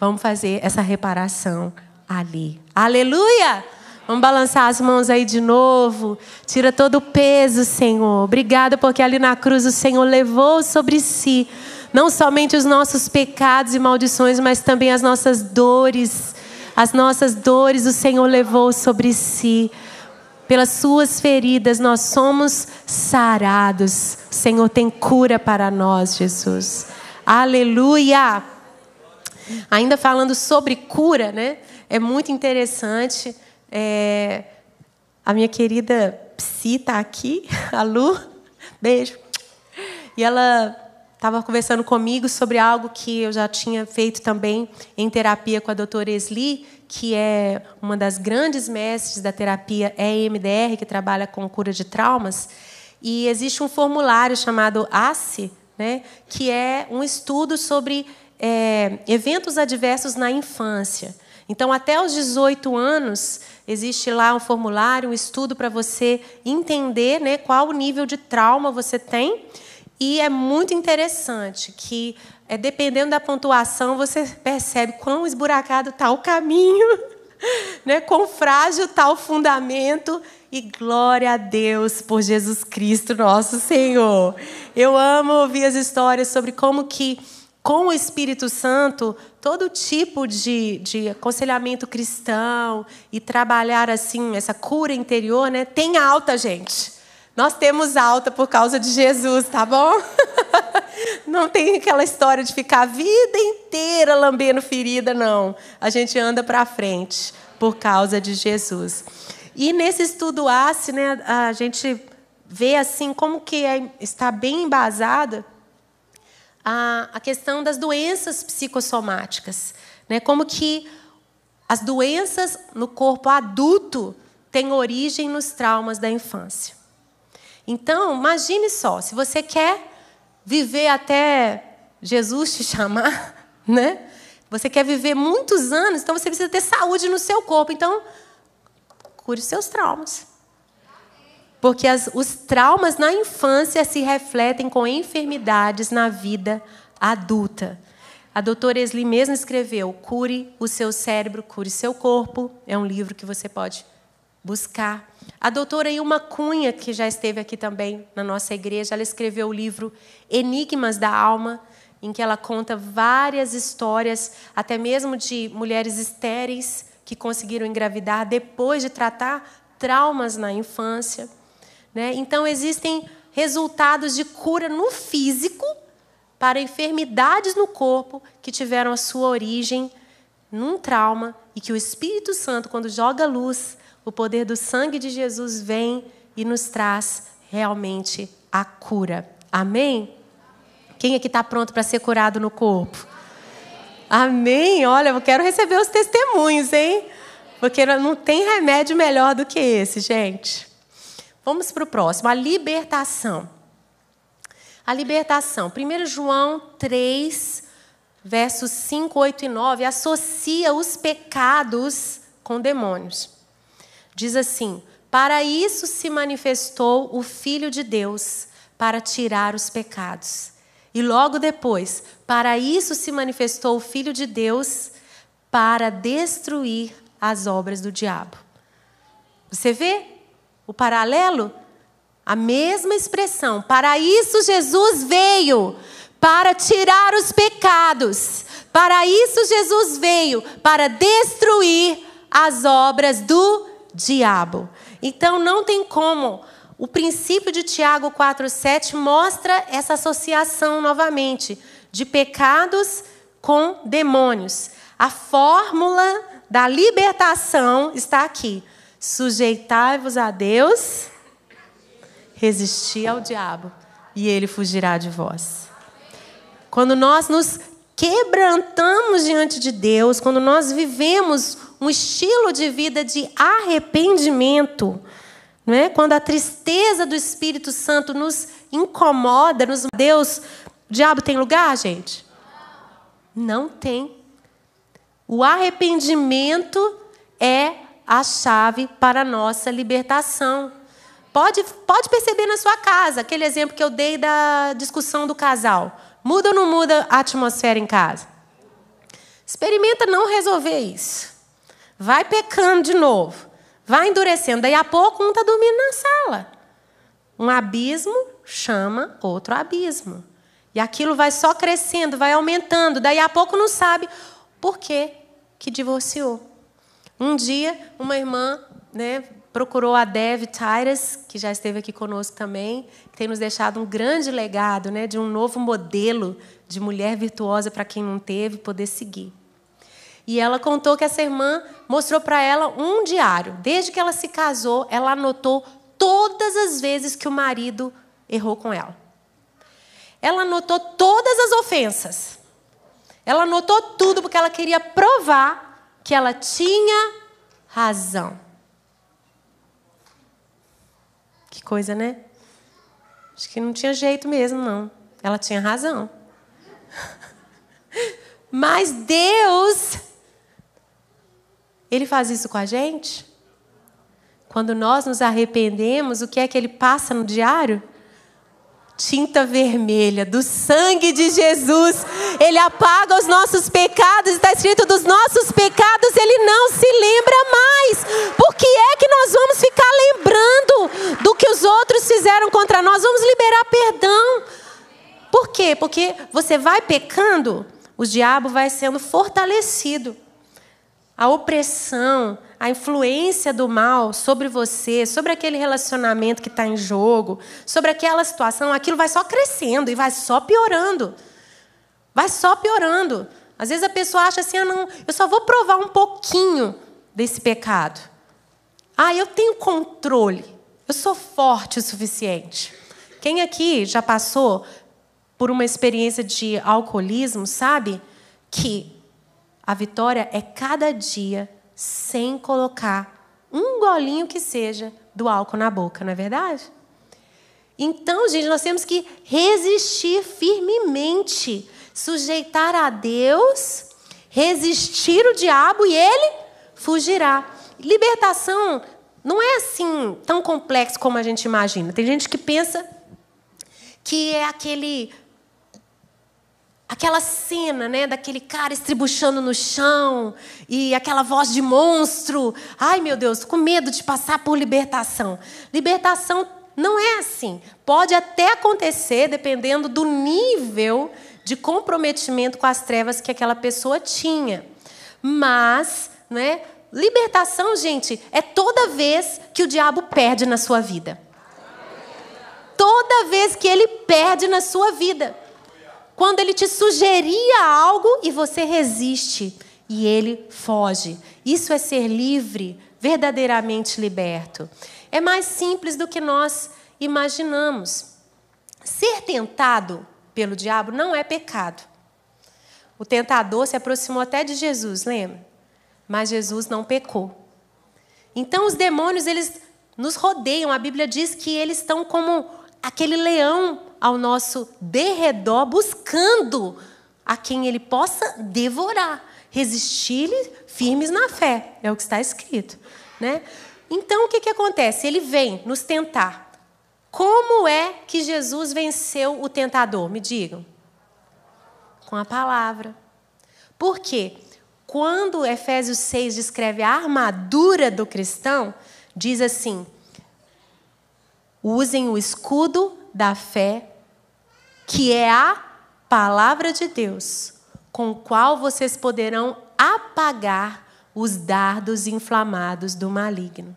Vamos fazer essa reparação ali." Aleluia! Vamos balançar as mãos aí de novo. Tira todo o peso, Senhor. Obrigada porque ali na cruz o Senhor levou sobre si não somente os nossos pecados e maldições, mas também as nossas dores. As nossas dores o Senhor levou sobre si. Pelas suas feridas nós somos sarados. O Senhor tem cura para nós, Jesus. Aleluia! Ainda falando sobre cura, né? É muito interessante. É... A minha querida Psi está aqui, a Lu. Beijo. E ela estava conversando comigo sobre algo que eu já tinha feito também em terapia com a doutora Esli, que é uma das grandes mestres da terapia EMDR, que trabalha com cura de traumas. E existe um formulário chamado ACE, né, que é um estudo sobre é, eventos adversos na infância. Então, até os 18 anos, existe lá um formulário, um estudo para você entender né, qual o nível de trauma você tem e é muito interessante que, é, dependendo da pontuação, você percebe quão esburacado está o caminho, né? quão frágil está o fundamento. E glória a Deus por Jesus Cristo, nosso Senhor. Eu amo ouvir as histórias sobre como que, com o Espírito Santo, todo tipo de, de aconselhamento cristão e trabalhar assim essa cura interior, né? Tem alta, gente. Nós temos alta por causa de Jesus, tá bom? Não tem aquela história de ficar a vida inteira lambendo ferida, não. A gente anda para frente por causa de Jesus. E nesse estudo ACE, né, a gente vê assim como que é, está bem embasada a, a questão das doenças psicossomáticas, né? Como que as doenças no corpo adulto têm origem nos traumas da infância. Então, imagine só, se você quer viver até Jesus te chamar, né? Você quer viver muitos anos, então você precisa ter saúde no seu corpo. Então, cure seus traumas. Porque as, os traumas na infância se refletem com enfermidades na vida adulta. A doutora Esli mesmo escreveu Cure o seu cérebro, cure seu corpo. É um livro que você pode buscar. A doutora Ilma Cunha, que já esteve aqui também na nossa igreja, ela escreveu o livro Enigmas da Alma, em que ela conta várias histórias, até mesmo de mulheres estéreis que conseguiram engravidar depois de tratar traumas na infância. Né? Então, existem resultados de cura no físico para enfermidades no corpo que tiveram a sua origem num trauma e que o Espírito Santo, quando joga luz, o poder do sangue de Jesus vem e nos traz realmente a cura. Amém? Quem é que está pronto para ser curado no corpo? Amém. Amém? Olha, eu quero receber os testemunhos, hein? Porque não tem remédio melhor do que esse, gente. Vamos para o próximo, a libertação. A libertação. 1 João 3, versos 5, 8 e 9, associa os pecados com demônios. Diz assim: Para isso se manifestou o Filho de Deus, para tirar os pecados. E logo depois, para isso se manifestou o Filho de Deus, para destruir as obras do diabo. Você vê o paralelo? A mesma expressão. Para isso Jesus veio, para tirar os pecados. Para isso Jesus veio, para destruir as obras do diabo. Então não tem como. O princípio de Tiago 4:7 mostra essa associação novamente de pecados com demônios. A fórmula da libertação está aqui. Sujeitai-vos a Deus, resisti ao diabo, e ele fugirá de vós. Quando nós nos quebrantamos diante de Deus, quando nós vivemos um estilo de vida de arrependimento, é? Quando a tristeza do Espírito Santo nos incomoda, nos Deus, o diabo tem lugar, gente? Não tem. O arrependimento é a chave para a nossa libertação. Pode, pode perceber na sua casa, aquele exemplo que eu dei da discussão do casal. Muda ou não muda a atmosfera em casa? Experimenta não resolver isso. Vai pecando de novo. Vai endurecendo. Daí a pouco um está dormindo na sala. Um abismo chama outro abismo. E aquilo vai só crescendo, vai aumentando. Daí a pouco não sabe por que que divorciou. Um dia, uma irmã né, procurou a Dev Tiras, que já esteve aqui conosco também, que tem nos deixado um grande legado né, de um novo modelo de mulher virtuosa para quem não teve poder seguir. E ela contou que essa irmã mostrou para ela um diário. Desde que ela se casou, ela anotou todas as vezes que o marido errou com ela. Ela anotou todas as ofensas. Ela anotou tudo porque ela queria provar que ela tinha razão. coisa, né? Acho que não tinha jeito mesmo, não. Ela tinha razão. Mas Deus, Ele faz isso com a gente? Quando nós nos arrependemos, o que é que Ele passa no diário? tinta vermelha do sangue de Jesus. Ele apaga os nossos pecados, está escrito dos nossos pecados, ele não se lembra mais. Por que é que nós vamos ficar lembrando do que os outros fizeram contra nós? Vamos liberar perdão. Por quê? Porque você vai pecando, o diabo vai sendo fortalecido a opressão, a influência do mal sobre você, sobre aquele relacionamento que está em jogo, sobre aquela situação, aquilo vai só crescendo e vai só piorando. Vai só piorando. Às vezes a pessoa acha assim: ah, não, eu só vou provar um pouquinho desse pecado. Ah, eu tenho controle. Eu sou forte o suficiente. Quem aqui já passou por uma experiência de alcoolismo sabe que a vitória é cada dia sem colocar um golinho que seja do álcool na boca, não é verdade? Então, gente, nós temos que resistir firmemente, sujeitar a Deus, resistir o diabo e ele fugirá. Libertação não é assim tão complexo como a gente imagina. Tem gente que pensa que é aquele aquela cena, né, daquele cara estribuchando no chão e aquela voz de monstro. Ai, meu Deus, com medo de passar por libertação. Libertação não é assim. Pode até acontecer dependendo do nível de comprometimento com as trevas que aquela pessoa tinha. Mas, né, libertação, gente, é toda vez que o diabo perde na sua vida. Toda vez que ele perde na sua vida. Quando ele te sugeria algo e você resiste e ele foge. Isso é ser livre, verdadeiramente liberto. É mais simples do que nós imaginamos. Ser tentado pelo diabo não é pecado. O tentador se aproximou até de Jesus, lembra? Mas Jesus não pecou. Então os demônios eles nos rodeiam. A Bíblia diz que eles estão como aquele leão ao nosso derredor, buscando a quem ele possa devorar. Resistir-lhe firmes na fé, é o que está escrito. Né? Então, o que, que acontece? Ele vem nos tentar. Como é que Jesus venceu o tentador? Me digam. Com a palavra. Por quê? Quando Efésios 6 descreve a armadura do cristão, diz assim: usem o escudo da fé que é a palavra de Deus, com qual vocês poderão apagar os dardos inflamados do maligno.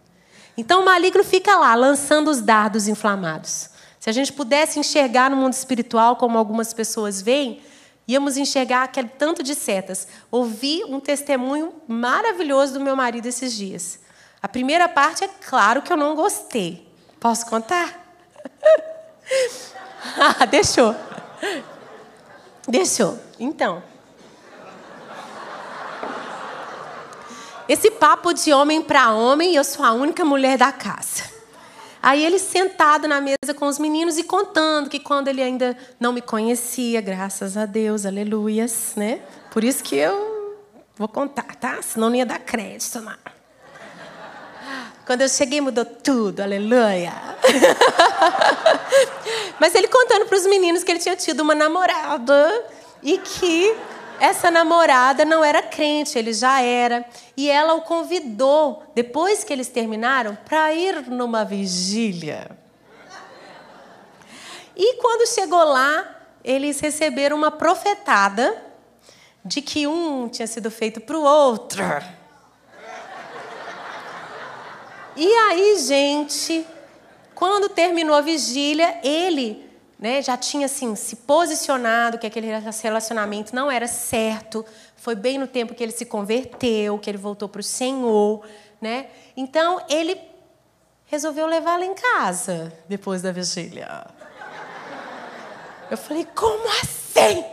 Então o maligno fica lá lançando os dardos inflamados. Se a gente pudesse enxergar no mundo espiritual como algumas pessoas veem, íamos enxergar aquele tanto de setas. Ouvi um testemunho maravilhoso do meu marido esses dias. A primeira parte é claro que eu não gostei. Posso contar? Ah, deixou. Deixou. Então. Esse papo de homem para homem, eu sou a única mulher da casa. Aí ele sentado na mesa com os meninos e contando que quando ele ainda não me conhecia, graças a Deus, aleluias, né? Por isso que eu vou contar, tá? Senão não ia dar crédito, não. Quando eu cheguei, mudou tudo, aleluia. Mas ele contando para os meninos que ele tinha tido uma namorada e que essa namorada não era crente, ele já era. E ela o convidou, depois que eles terminaram, para ir numa vigília. E quando chegou lá, eles receberam uma profetada de que um tinha sido feito para o outro. E aí, gente, quando terminou a vigília, ele né, já tinha assim se posicionado que aquele relacionamento não era certo. Foi bem no tempo que ele se converteu, que ele voltou para o Senhor, né? Então ele resolveu levá-la em casa depois da vigília. Eu falei, como assim?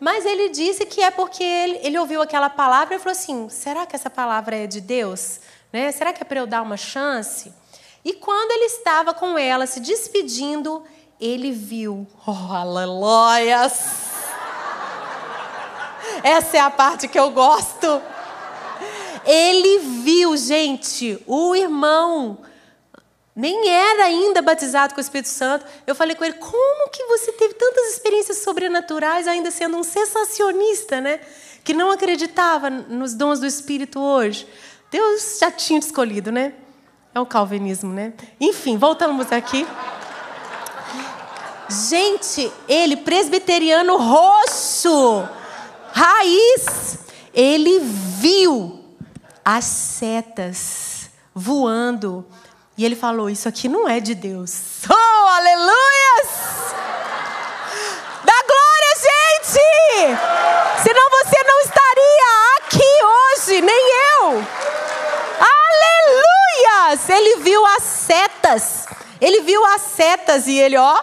Mas ele disse que é porque ele, ele ouviu aquela palavra e falou assim: será que essa palavra é de Deus? Né? Será que é para eu dar uma chance? E quando ele estava com ela se despedindo, ele viu. Oh, aleluias! Essa é a parte que eu gosto. Ele viu, gente, o irmão. Nem era ainda batizado com o Espírito Santo. Eu falei com ele: como que você teve tantas experiências sobrenaturais, ainda sendo um sensacionista, né? Que não acreditava nos dons do Espírito hoje. Deus já tinha escolhido, né? É o calvinismo, né? Enfim, voltamos aqui. Gente, ele presbiteriano roxo, raiz, ele viu as setas voando e ele falou: Isso aqui não é de Deus. Oh, aleluias! Dá glória, gente! Senão você não estaria hoje, nem eu. Aleluias! Ele viu as setas. Ele viu as setas e ele, ó,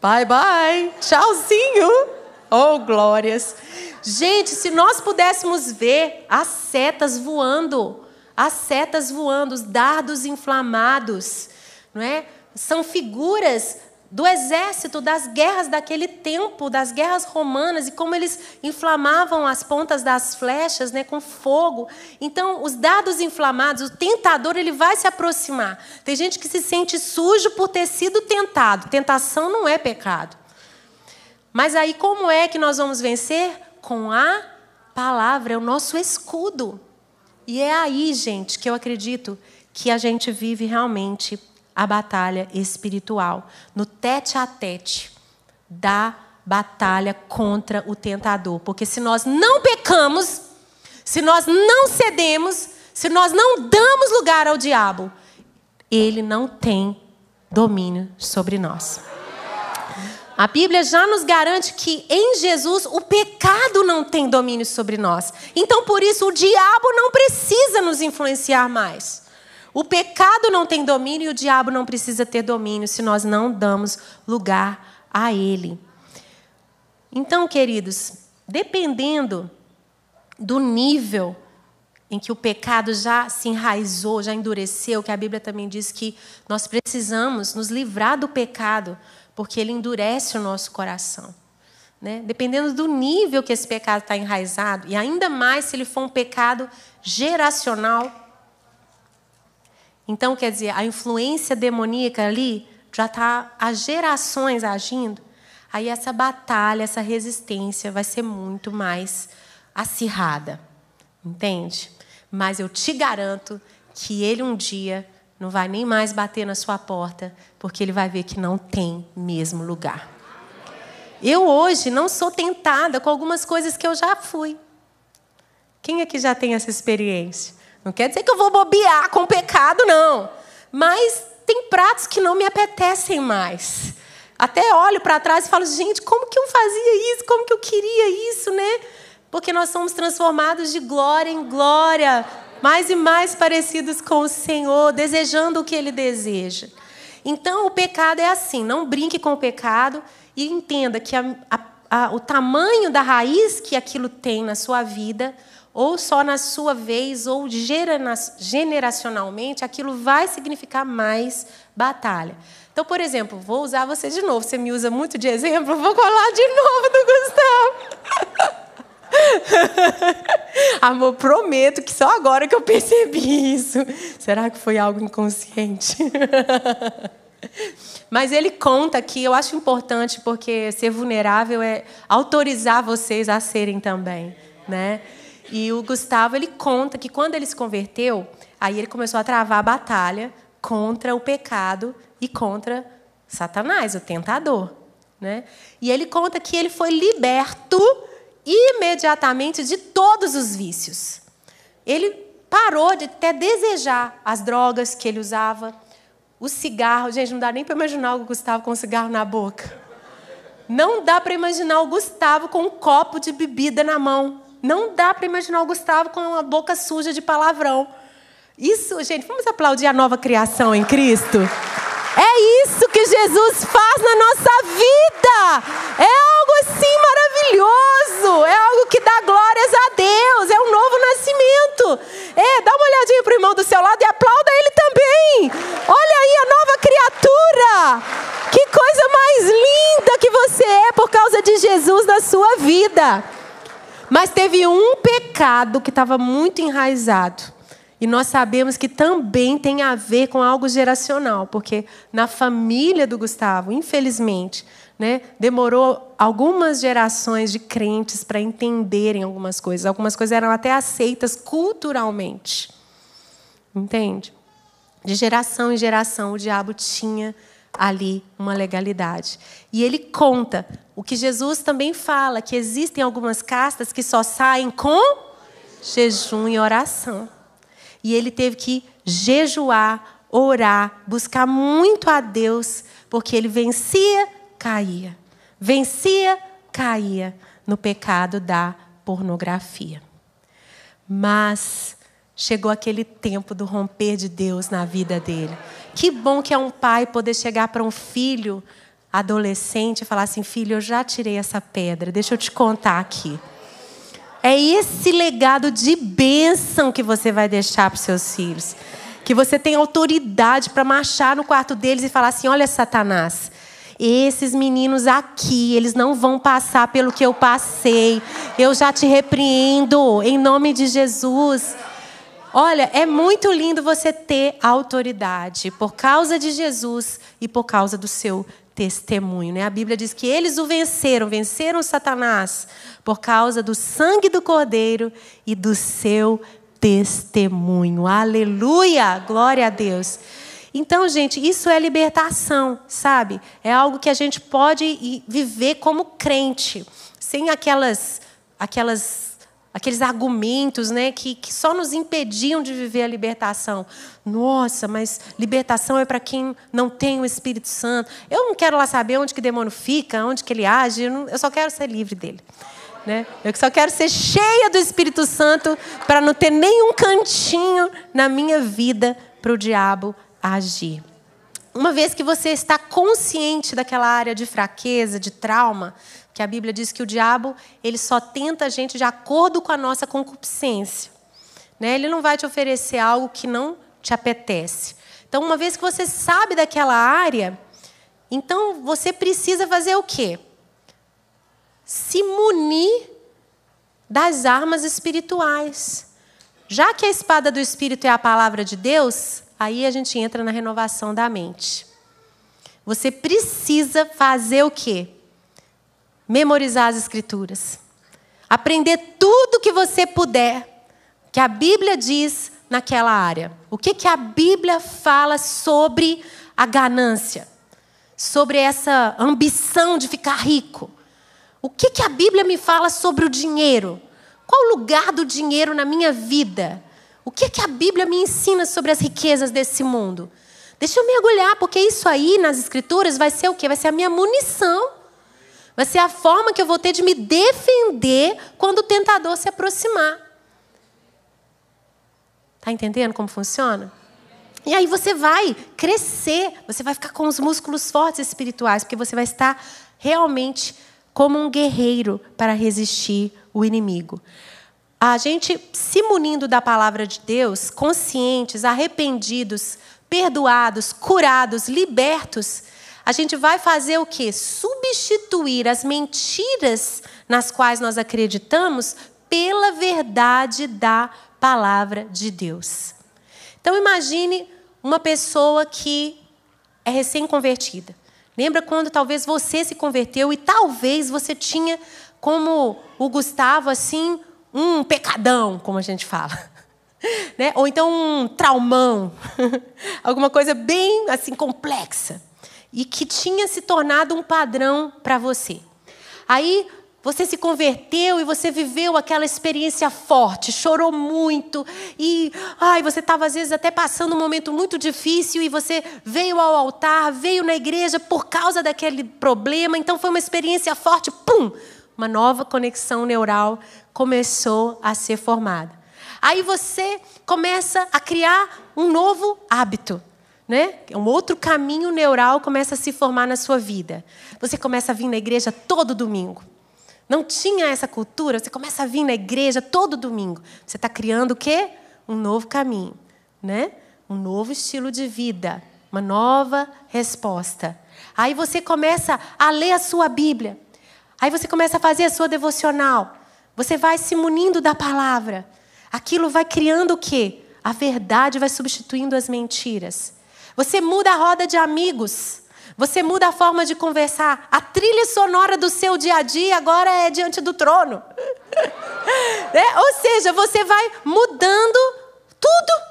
bye bye, tchauzinho. Oh, glórias. Gente, se nós pudéssemos ver as setas voando, as setas voando, os dardos inflamados, não é? São figuras do exército, das guerras daquele tempo, das guerras romanas, e como eles inflamavam as pontas das flechas né, com fogo. Então, os dados inflamados, o tentador, ele vai se aproximar. Tem gente que se sente sujo por ter sido tentado. Tentação não é pecado. Mas aí, como é que nós vamos vencer? Com a palavra, é o nosso escudo. E é aí, gente, que eu acredito que a gente vive realmente a batalha espiritual, no tete a tete da batalha contra o tentador. Porque se nós não pecamos, se nós não cedemos, se nós não damos lugar ao diabo, ele não tem domínio sobre nós. A Bíblia já nos garante que em Jesus o pecado não tem domínio sobre nós. Então, por isso, o diabo não precisa nos influenciar mais. O pecado não tem domínio e o diabo não precisa ter domínio se nós não damos lugar a ele. Então, queridos, dependendo do nível em que o pecado já se enraizou, já endureceu, que a Bíblia também diz que nós precisamos nos livrar do pecado, porque ele endurece o nosso coração. Né? Dependendo do nível que esse pecado está enraizado, e ainda mais se ele for um pecado geracional, então, quer dizer, a influência demoníaca ali já está há gerações agindo. Aí essa batalha, essa resistência vai ser muito mais acirrada. Entende? Mas eu te garanto que ele um dia não vai nem mais bater na sua porta, porque ele vai ver que não tem mesmo lugar. Eu hoje não sou tentada com algumas coisas que eu já fui. Quem é que já tem essa experiência? Não quer dizer que eu vou bobear com o pecado, não. Mas tem pratos que não me apetecem mais. Até olho para trás e falo, gente, como que eu fazia isso? Como que eu queria isso, né? Porque nós somos transformados de glória em glória, mais e mais parecidos com o Senhor, desejando o que Ele deseja. Então, o pecado é assim: não brinque com o pecado e entenda que a, a, a, o tamanho da raiz que aquilo tem na sua vida ou só na sua vez, ou generacionalmente, aquilo vai significar mais batalha. Então, por exemplo, vou usar você de novo, você me usa muito de exemplo, vou colar de novo do Gustavo. Amor, prometo que só agora que eu percebi isso. Será que foi algo inconsciente? Mas ele conta que eu acho importante porque ser vulnerável é autorizar vocês a serem também, né? E o Gustavo ele conta que quando ele se converteu, aí ele começou a travar a batalha contra o pecado e contra Satanás, o tentador, né? E ele conta que ele foi liberto imediatamente de todos os vícios. Ele parou de até desejar as drogas que ele usava, o cigarro. Gente, não dá nem para imaginar o Gustavo com um cigarro na boca. Não dá para imaginar o Gustavo com um copo de bebida na mão. Não dá para imaginar o Gustavo com uma boca suja de palavrão. Isso, gente, vamos aplaudir a nova criação em Cristo? É isso que Jesus faz na nossa vida! É algo assim maravilhoso! É algo que dá glórias a Deus! É um novo nascimento! É, dá uma olhadinha para o irmão do seu lado e aplauda ele também! Olha aí a nova criatura! Que coisa mais linda que você é por causa de Jesus na sua vida! Mas teve um pecado que estava muito enraizado. E nós sabemos que também tem a ver com algo geracional, porque na família do Gustavo, infelizmente, né, demorou algumas gerações de crentes para entenderem algumas coisas. Algumas coisas eram até aceitas culturalmente. Entende? De geração em geração, o diabo tinha ali uma legalidade. E ele conta o que Jesus também fala, que existem algumas castas que só saem com jejum e oração. E ele teve que jejuar, orar, buscar muito a Deus, porque ele vencia, caía. Vencia, caía no pecado da pornografia. Mas chegou aquele tempo do romper de Deus na vida dele. Que bom que é um pai poder chegar para um filho adolescente e falar assim: filho, eu já tirei essa pedra, deixa eu te contar aqui. É esse legado de bênção que você vai deixar para os seus filhos. Que você tem autoridade para marchar no quarto deles e falar assim: olha, Satanás, esses meninos aqui, eles não vão passar pelo que eu passei. Eu já te repreendo, em nome de Jesus. Olha, é muito lindo você ter autoridade por causa de Jesus e por causa do seu testemunho. Né? A Bíblia diz que eles o venceram, venceram Satanás por causa do sangue do Cordeiro e do seu testemunho. Aleluia! Glória a Deus. Então, gente, isso é libertação, sabe? É algo que a gente pode viver como crente, sem aquelas aquelas aqueles argumentos né, que, que só nos impediam de viver a libertação. Nossa, mas libertação é para quem não tem o Espírito Santo. Eu não quero lá saber onde que o demônio fica, onde que ele age, eu, não, eu só quero ser livre dele. Né? Eu só quero ser cheia do Espírito Santo para não ter nenhum cantinho na minha vida para o diabo agir. Uma vez que você está consciente daquela área de fraqueza, de trauma, que a Bíblia diz que o diabo ele só tenta a gente de acordo com a nossa concupiscência. Né? Ele não vai te oferecer algo que não te apetece. Então, uma vez que você sabe daquela área, então você precisa fazer o quê? Se munir das armas espirituais. Já que a espada do espírito é a palavra de Deus, aí a gente entra na renovação da mente. Você precisa fazer o quê? memorizar as Escrituras. Aprender tudo que você puder que a Bíblia diz naquela área. O que, que a Bíblia fala sobre a ganância, sobre essa ambição de ficar rico. O que, que a Bíblia me fala sobre o dinheiro? Qual o lugar do dinheiro na minha vida? O que, que a Bíblia me ensina sobre as riquezas desse mundo? Deixa eu mergulhar, porque isso aí nas Escrituras vai ser o quê? Vai ser a minha munição vai ser a forma que eu vou ter de me defender quando o tentador se aproximar. Está entendendo como funciona? E aí você vai crescer, você vai ficar com os músculos fortes espirituais, porque você vai estar realmente como um guerreiro para resistir o inimigo. A gente se munindo da palavra de Deus, conscientes, arrependidos, perdoados, curados, libertos, a gente vai fazer o quê? Substituir as mentiras nas quais nós acreditamos pela verdade da palavra de Deus. Então imagine uma pessoa que é recém-convertida. Lembra quando talvez você se converteu e talvez você tinha como o Gustavo assim, um pecadão, como a gente fala. Né? Ou então um traumão, alguma coisa bem assim complexa e que tinha se tornado um padrão para você. Aí você se converteu e você viveu aquela experiência forte, chorou muito e ai, você estava às vezes até passando um momento muito difícil e você veio ao altar, veio na igreja por causa daquele problema, então foi uma experiência forte, pum, uma nova conexão neural começou a ser formada. Aí você começa a criar um novo hábito né? Um outro caminho neural começa a se formar na sua vida. Você começa a vir na igreja todo domingo. Não tinha essa cultura, você começa a vir na igreja todo domingo. Você está criando o quê? Um novo caminho, né? Um novo estilo de vida, uma nova resposta. Aí você começa a ler a sua Bíblia. Aí você começa a fazer a sua devocional. Você vai se munindo da palavra. Aquilo vai criando o quê? A verdade vai substituindo as mentiras. Você muda a roda de amigos. Você muda a forma de conversar. A trilha sonora do seu dia a dia agora é diante do trono. é? Ou seja, você vai mudando tudo.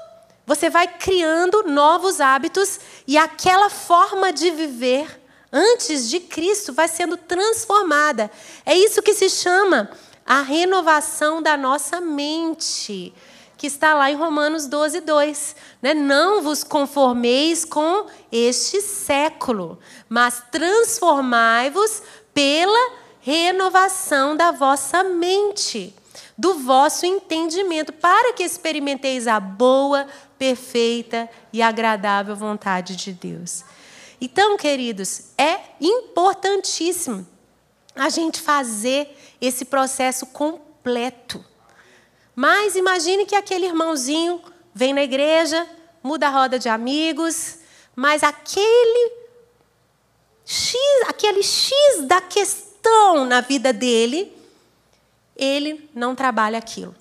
Você vai criando novos hábitos e aquela forma de viver antes de Cristo vai sendo transformada. É isso que se chama a renovação da nossa mente que está lá em Romanos 12, 2. Né? Não vos conformeis com este século, mas transformai-vos pela renovação da vossa mente, do vosso entendimento, para que experimenteis a boa, perfeita e agradável vontade de Deus. Então, queridos, é importantíssimo a gente fazer esse processo completo mas imagine que aquele irmãozinho vem na igreja, muda a roda de amigos, mas aquele X, aquele X da questão na vida dele, ele não trabalha aquilo.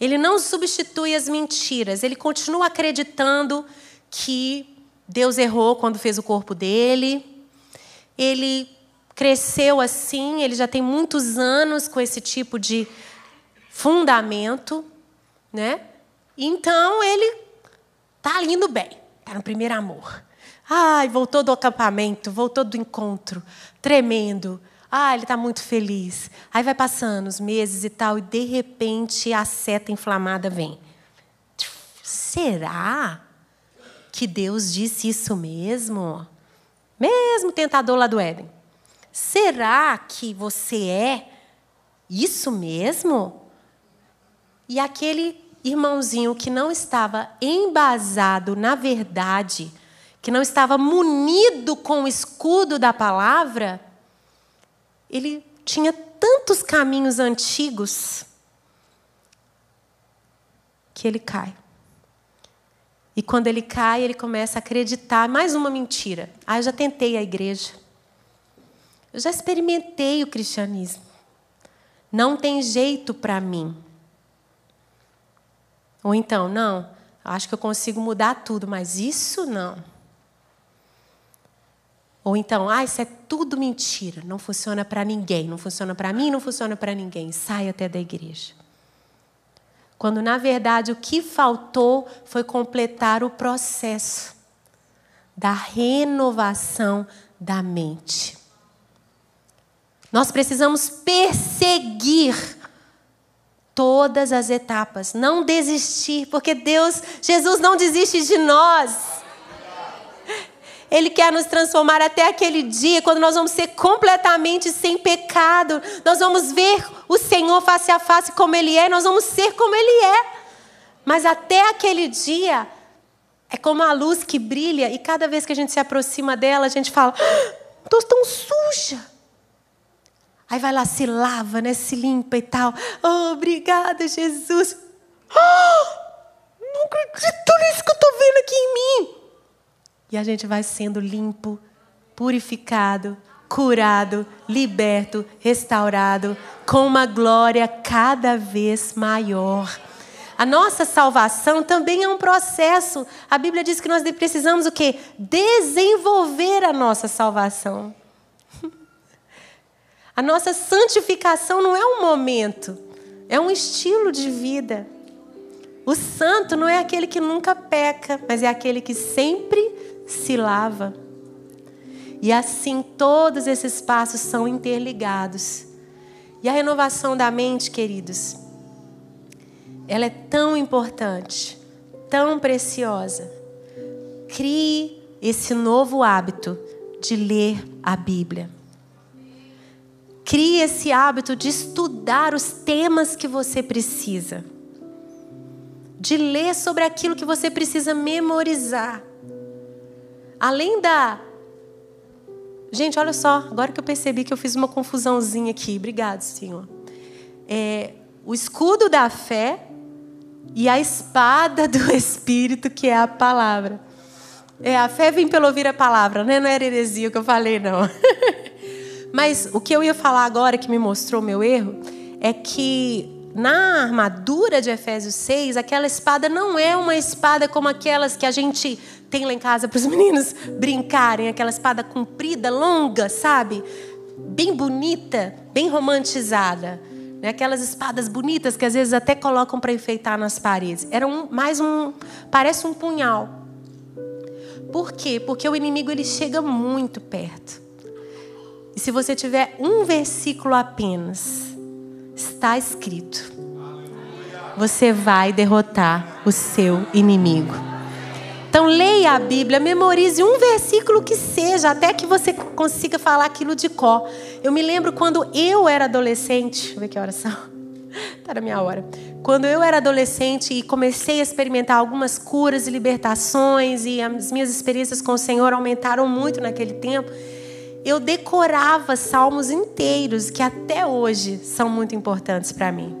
Ele não substitui as mentiras, ele continua acreditando que Deus errou quando fez o corpo dele. Ele cresceu assim, ele já tem muitos anos com esse tipo de fundamento, né? Então ele tá indo bem, tá no primeiro amor. Ai, voltou do acampamento, voltou do encontro, tremendo. Ah, ele está muito feliz. Aí vai passando os meses e tal, e de repente a seta inflamada vem. Será que Deus disse isso mesmo? Mesmo tentador lá do Éden. Será que você é isso mesmo? E aquele irmãozinho que não estava embasado na verdade, que não estava munido com o escudo da palavra, ele tinha tantos caminhos antigos que ele cai. E quando ele cai, ele começa a acreditar mais uma mentira. Ah, eu já tentei a igreja. Eu já experimentei o cristianismo. Não tem jeito para mim. Ou então, não, acho que eu consigo mudar tudo, mas isso não. Ou então, ah, isso é tudo mentira, não funciona para ninguém, não funciona para mim, não funciona para ninguém, sai até da igreja. Quando, na verdade, o que faltou foi completar o processo da renovação da mente. Nós precisamos perseguir todas as etapas, não desistir, porque Deus, Jesus não desiste de nós. Ele quer nos transformar até aquele dia quando nós vamos ser completamente sem pecado. Nós vamos ver o Senhor face a face como ele é, nós vamos ser como ele é. Mas até aquele dia é como a luz que brilha e cada vez que a gente se aproxima dela, a gente fala: "Estou ah, tão suja". Aí vai lá, se lava, né? Se limpa e tal. Oh, obrigada, Jesus. Oh, não acredito nisso que eu estou vendo aqui em mim. E a gente vai sendo limpo, purificado, curado, liberto, restaurado, com uma glória cada vez maior. A nossa salvação também é um processo. A Bíblia diz que nós precisamos o quê? Desenvolver a nossa salvação. A nossa santificação não é um momento, é um estilo de vida. O santo não é aquele que nunca peca, mas é aquele que sempre se lava. E assim todos esses passos são interligados. E a renovação da mente, queridos, ela é tão importante, tão preciosa. Crie esse novo hábito de ler a Bíblia. Crie esse hábito de estudar os temas que você precisa, de ler sobre aquilo que você precisa memorizar. Além da. Gente, olha só, agora que eu percebi que eu fiz uma confusãozinha aqui, obrigado, Senhor. É, o escudo da fé e a espada do Espírito, que é a palavra. É, a fé vem pelo ouvir a palavra, né? Não era é heresia o que eu falei, não. Mas o que eu ia falar agora que me mostrou meu erro é que na armadura de Efésios 6, aquela espada não é uma espada como aquelas que a gente tem lá em casa para os meninos brincarem, aquela espada comprida, longa, sabe? Bem bonita, bem romantizada. Né? Aquelas espadas bonitas que às vezes até colocam para enfeitar nas paredes. Era um, mais um. Parece um punhal. Por quê? Porque o inimigo ele chega muito perto. E se você tiver um versículo apenas, está escrito: você vai derrotar o seu inimigo. Então leia a Bíblia, memorize um versículo que seja, até que você consiga falar aquilo de có. Eu me lembro quando eu era adolescente, deixa eu ver que horas são. Tá na minha hora. Quando eu era adolescente e comecei a experimentar algumas curas e libertações e as minhas experiências com o Senhor aumentaram muito naquele tempo, eu decorava salmos inteiros que até hoje são muito importantes para mim.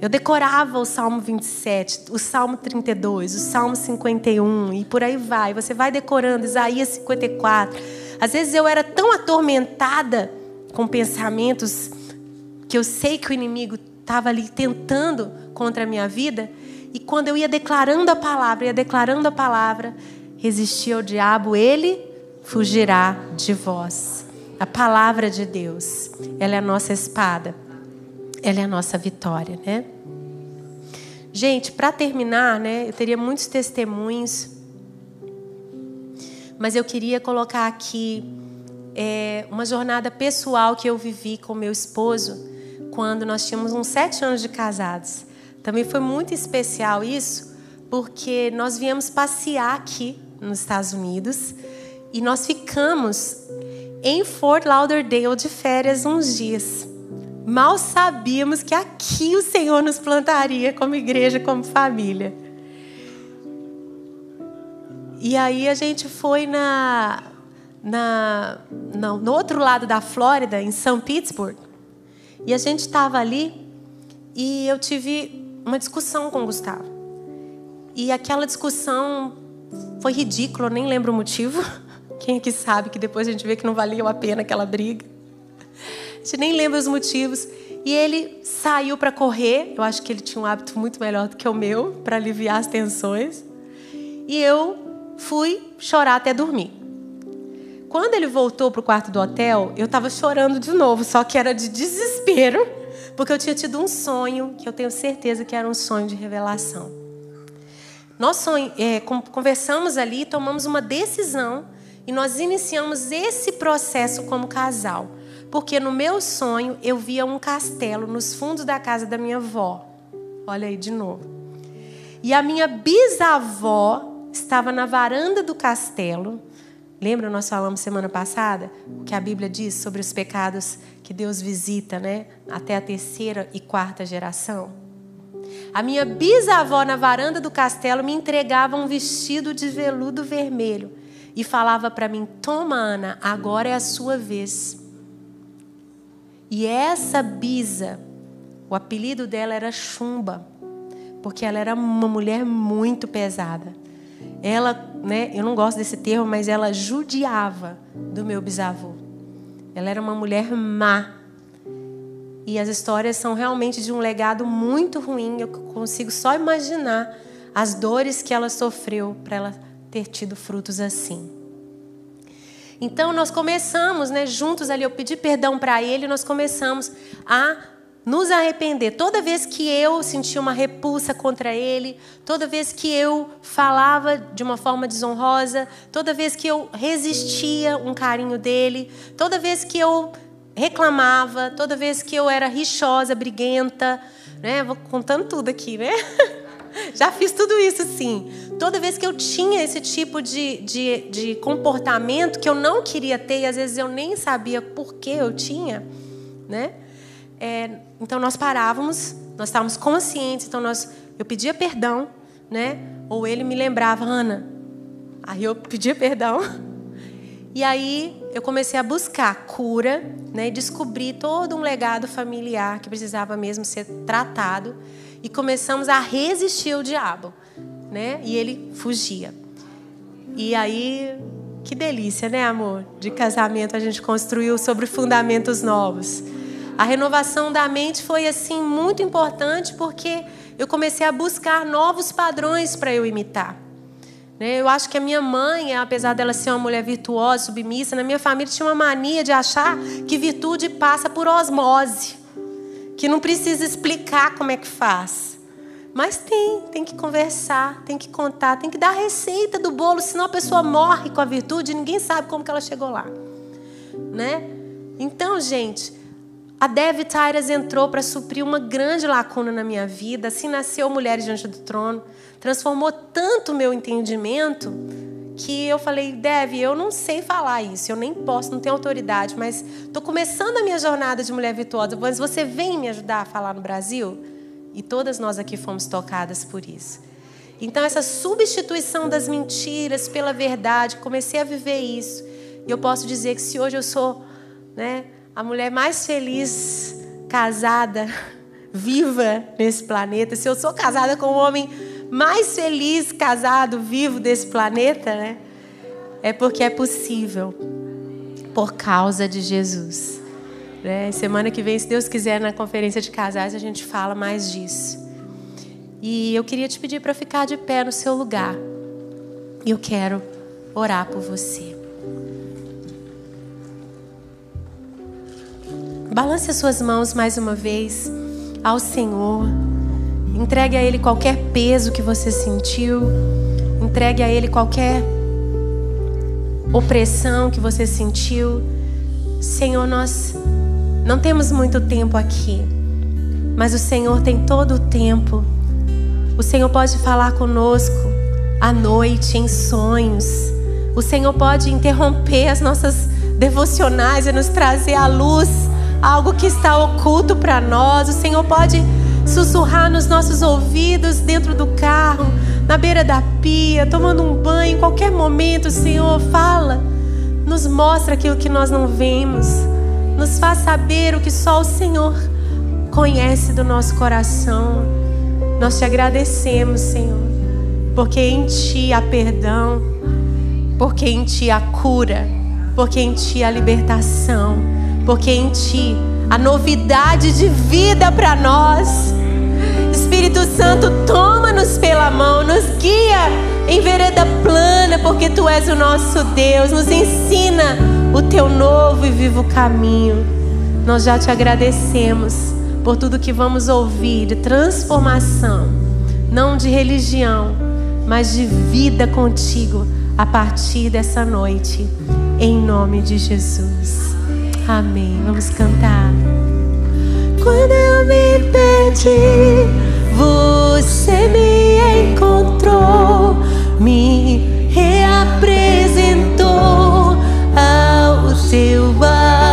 Eu decorava o Salmo 27, o Salmo 32, o Salmo 51 e por aí vai. Você vai decorando Isaías 54. Às vezes eu era tão atormentada com pensamentos que eu sei que o inimigo estava ali tentando contra a minha vida, e quando eu ia declarando a palavra, ia declarando a palavra, resistia ao diabo, ele fugirá de vós. A palavra de Deus, ela é a nossa espada, ela é a nossa vitória, né? Gente, para terminar, né, eu teria muitos testemunhos, mas eu queria colocar aqui é, uma jornada pessoal que eu vivi com meu esposo quando nós tínhamos uns sete anos de casados. Também foi muito especial isso, porque nós viemos passear aqui nos Estados Unidos e nós ficamos em Fort Lauderdale de férias uns dias. Mal sabíamos que aqui o Senhor nos plantaria como igreja, como família. E aí a gente foi na, na, na no outro lado da Flórida, em São Pittsburgh. E a gente estava ali e eu tive uma discussão com o Gustavo. E aquela discussão foi ridícula, nem lembro o motivo. Quem que sabe que depois a gente vê que não valia a pena aquela briga? A gente nem lembra os motivos. E ele saiu para correr. Eu acho que ele tinha um hábito muito melhor do que o meu para aliviar as tensões. E eu fui chorar até dormir. Quando ele voltou para o quarto do hotel, eu estava chorando de novo, só que era de desespero, porque eu tinha tido um sonho que eu tenho certeza que era um sonho de revelação. Nós é, conversamos ali e tomamos uma decisão e nós iniciamos esse processo como casal, porque no meu sonho eu via um castelo nos fundos da casa da minha avó. Olha aí de novo. E a minha bisavó estava na varanda do castelo. Lembra nós falamos semana passada o que a Bíblia diz sobre os pecados que Deus visita, né, até a terceira e quarta geração? A minha bisavó na varanda do castelo me entregava um vestido de veludo vermelho e falava para mim: Toma, Ana, agora é a sua vez. E essa Bisa, o apelido dela era Chumba, porque ela era uma mulher muito pesada. Ela, né, eu não gosto desse termo, mas ela judiava do meu bisavô. Ela era uma mulher má. E as histórias são realmente de um legado muito ruim. Eu consigo só imaginar as dores que ela sofreu para ela ter tido frutos assim. Então nós começamos, né, juntos ali, eu pedi perdão para ele, nós começamos a nos arrepender. Toda vez que eu sentia uma repulsa contra ele, toda vez que eu falava de uma forma desonrosa, toda vez que eu resistia um carinho dele, toda vez que eu reclamava, toda vez que eu era rixosa, briguenta, né? Vou contando tudo aqui, né? Já fiz tudo isso sim. Toda vez que eu tinha esse tipo de, de, de comportamento que eu não queria ter, e às vezes eu nem sabia por que eu tinha, né? É, então nós parávamos, nós estávamos conscientes, então nós, eu pedia perdão, né? Ou ele me lembrava, Ana. Aí eu pedia perdão. E aí eu comecei a buscar cura, né? E descobri todo um legado familiar que precisava mesmo ser tratado e começamos a resistir ao diabo, né? E ele fugia. E aí, que delícia, né, amor? De casamento a gente construiu sobre fundamentos novos. A renovação da mente foi assim muito importante porque eu comecei a buscar novos padrões para eu imitar. Né? Eu acho que a minha mãe, apesar dela ser uma mulher virtuosa, submissa, na minha família tinha uma mania de achar que virtude passa por osmose que não precisa explicar como é que faz. Mas tem, tem que conversar, tem que contar, tem que dar a receita do bolo, senão a pessoa morre com a virtude e ninguém sabe como que ela chegou lá. Né? Então, gente, a Dev Tyras entrou para suprir uma grande lacuna na minha vida, assim nasceu Mulheres Diante do Trono, transformou tanto o meu entendimento que eu falei, Dev, eu não sei falar isso, eu nem posso, não tenho autoridade, mas estou começando a minha jornada de mulher virtuosa, mas você vem me ajudar a falar no Brasil? E todas nós aqui fomos tocadas por isso. Então, essa substituição das mentiras pela verdade, comecei a viver isso. E eu posso dizer que se hoje eu sou né, a mulher mais feliz, casada, viva nesse planeta, se eu sou casada com um homem mais feliz, casado, vivo desse planeta, né? É porque é possível por causa de Jesus. Né? Semana que vem, se Deus quiser, na conferência de casais, a gente fala mais disso. E eu queria te pedir para ficar de pé no seu lugar. E eu quero orar por você. Balance as suas mãos mais uma vez ao Senhor. Entregue a Ele qualquer peso que você sentiu. Entregue a Ele qualquer opressão que você sentiu. Senhor, nós não temos muito tempo aqui, mas o Senhor tem todo o tempo. O Senhor pode falar conosco à noite, em sonhos. O Senhor pode interromper as nossas devocionais e nos trazer à luz algo que está oculto para nós. O Senhor pode sussurrar nos nossos ouvidos dentro do carro, na beira da pia, tomando um banho, em qualquer momento, Senhor, fala. Nos mostra aquilo que nós não vemos. Nos faz saber o que só o Senhor conhece do nosso coração. Nós te agradecemos, Senhor, porque em Ti há perdão, porque em Ti há cura, porque em Ti há libertação, porque em Ti a novidade de vida para nós. Espírito Santo, toma-nos pela mão, nos guia em vereda plana, porque tu és o nosso Deus. Nos ensina o teu novo e vivo caminho. Nós já te agradecemos por tudo que vamos ouvir de transformação, não de religião, mas de vida contigo a partir dessa noite. Em nome de Jesus. Amém. Vamos cantar. Quando eu me perdi, você me encontrou, me reapresentou ao seu bar.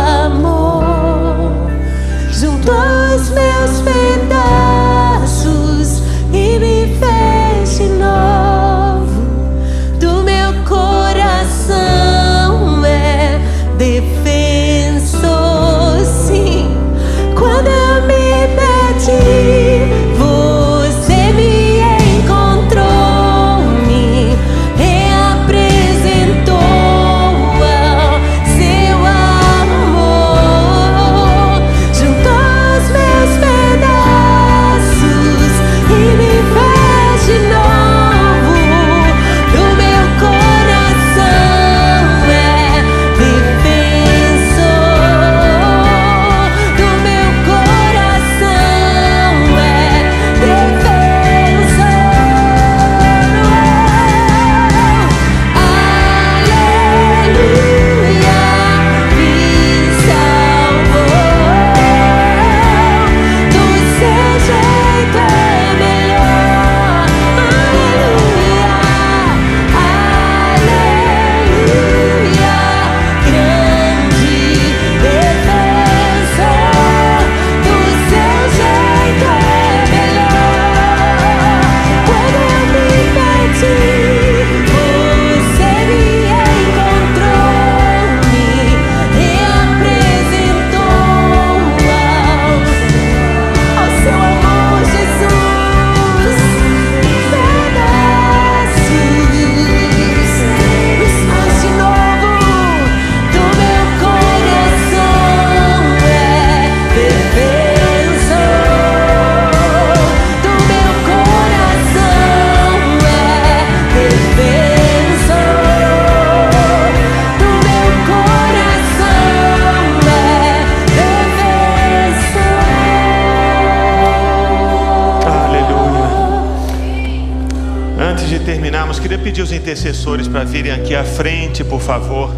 favor.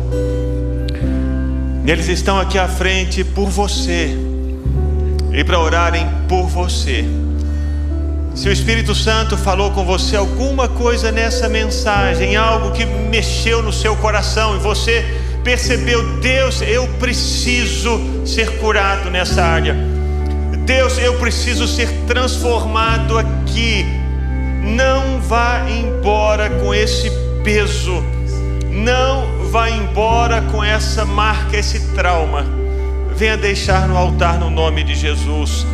Eles estão aqui à frente por você e para orarem por você. Se o Espírito Santo falou com você alguma coisa nessa mensagem, algo que mexeu no seu coração e você percebeu, Deus, eu preciso ser curado nessa área. Deus, eu preciso ser transformado aqui. Não vá embora com esse peso. Não vá embora com essa marca, esse trauma. Venha deixar no altar no nome de Jesus.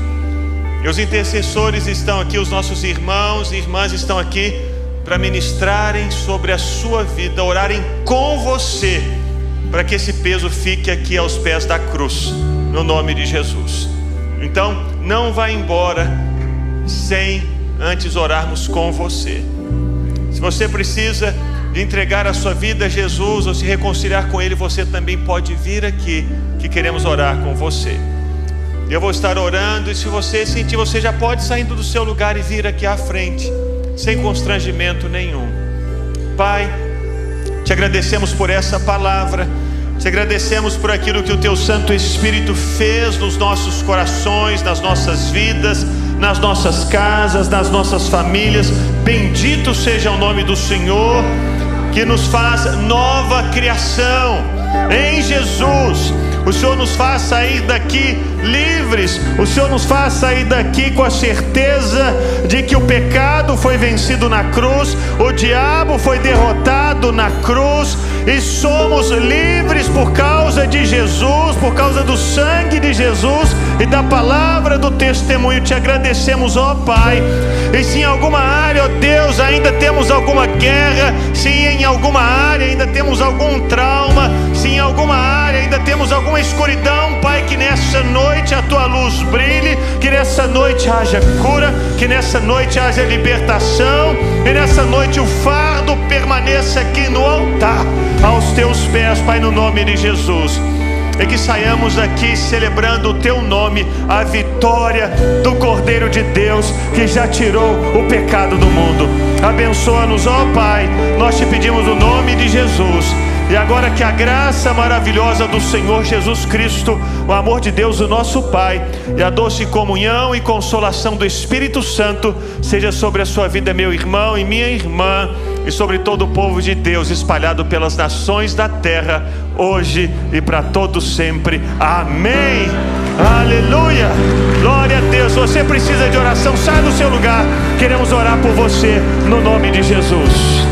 E os intercessores estão aqui, os nossos irmãos e irmãs estão aqui para ministrarem sobre a sua vida, orarem com você, para que esse peso fique aqui aos pés da cruz, no nome de Jesus. Então, não vá embora sem antes orarmos com você. Se você precisa de entregar a sua vida a Jesus ou se reconciliar com Ele, você também pode vir aqui, que queremos orar com você. Eu vou estar orando, e se você sentir, você já pode sair do seu lugar e vir aqui à frente, sem constrangimento nenhum. Pai, te agradecemos por essa palavra, te agradecemos por aquilo que o Teu Santo Espírito fez nos nossos corações, nas nossas vidas, nas nossas casas, nas nossas famílias. Bendito seja o nome do Senhor que nos faz nova criação em Jesus. O Senhor nos faz sair daqui livres, o Senhor nos faz sair daqui com a certeza de que o pecado foi vencido na cruz, o diabo foi derrotado na cruz e somos livres por causa de Jesus, por causa do sangue de Jesus e da palavra do testemunho. Te agradecemos, ó Pai. E se em alguma área, ó Deus, ainda temos alguma guerra, se em alguma área ainda temos algum trauma, se em alguma área ainda temos alguma escuridão, Pai, que nessa noite a tua luz brilhe, que nessa noite haja cura, que nessa noite haja libertação, e nessa noite o fardo permaneça ofereça aqui no altar, aos teus pés, Pai, no nome de Jesus. E que saiamos aqui celebrando o teu nome, a vitória do Cordeiro de Deus que já tirou o pecado do mundo. Abençoa-nos, ó Pai. Nós te pedimos o nome de Jesus. E agora que a graça maravilhosa do Senhor Jesus Cristo, o amor de Deus, o nosso Pai, e a doce comunhão e consolação do Espírito Santo seja sobre a sua vida, meu irmão e minha irmã, e sobre todo o povo de Deus espalhado pelas nações da terra, hoje e para todo sempre. Amém. Aleluia! Glória a Deus. Você precisa de oração, sai do seu lugar. Queremos orar por você no nome de Jesus.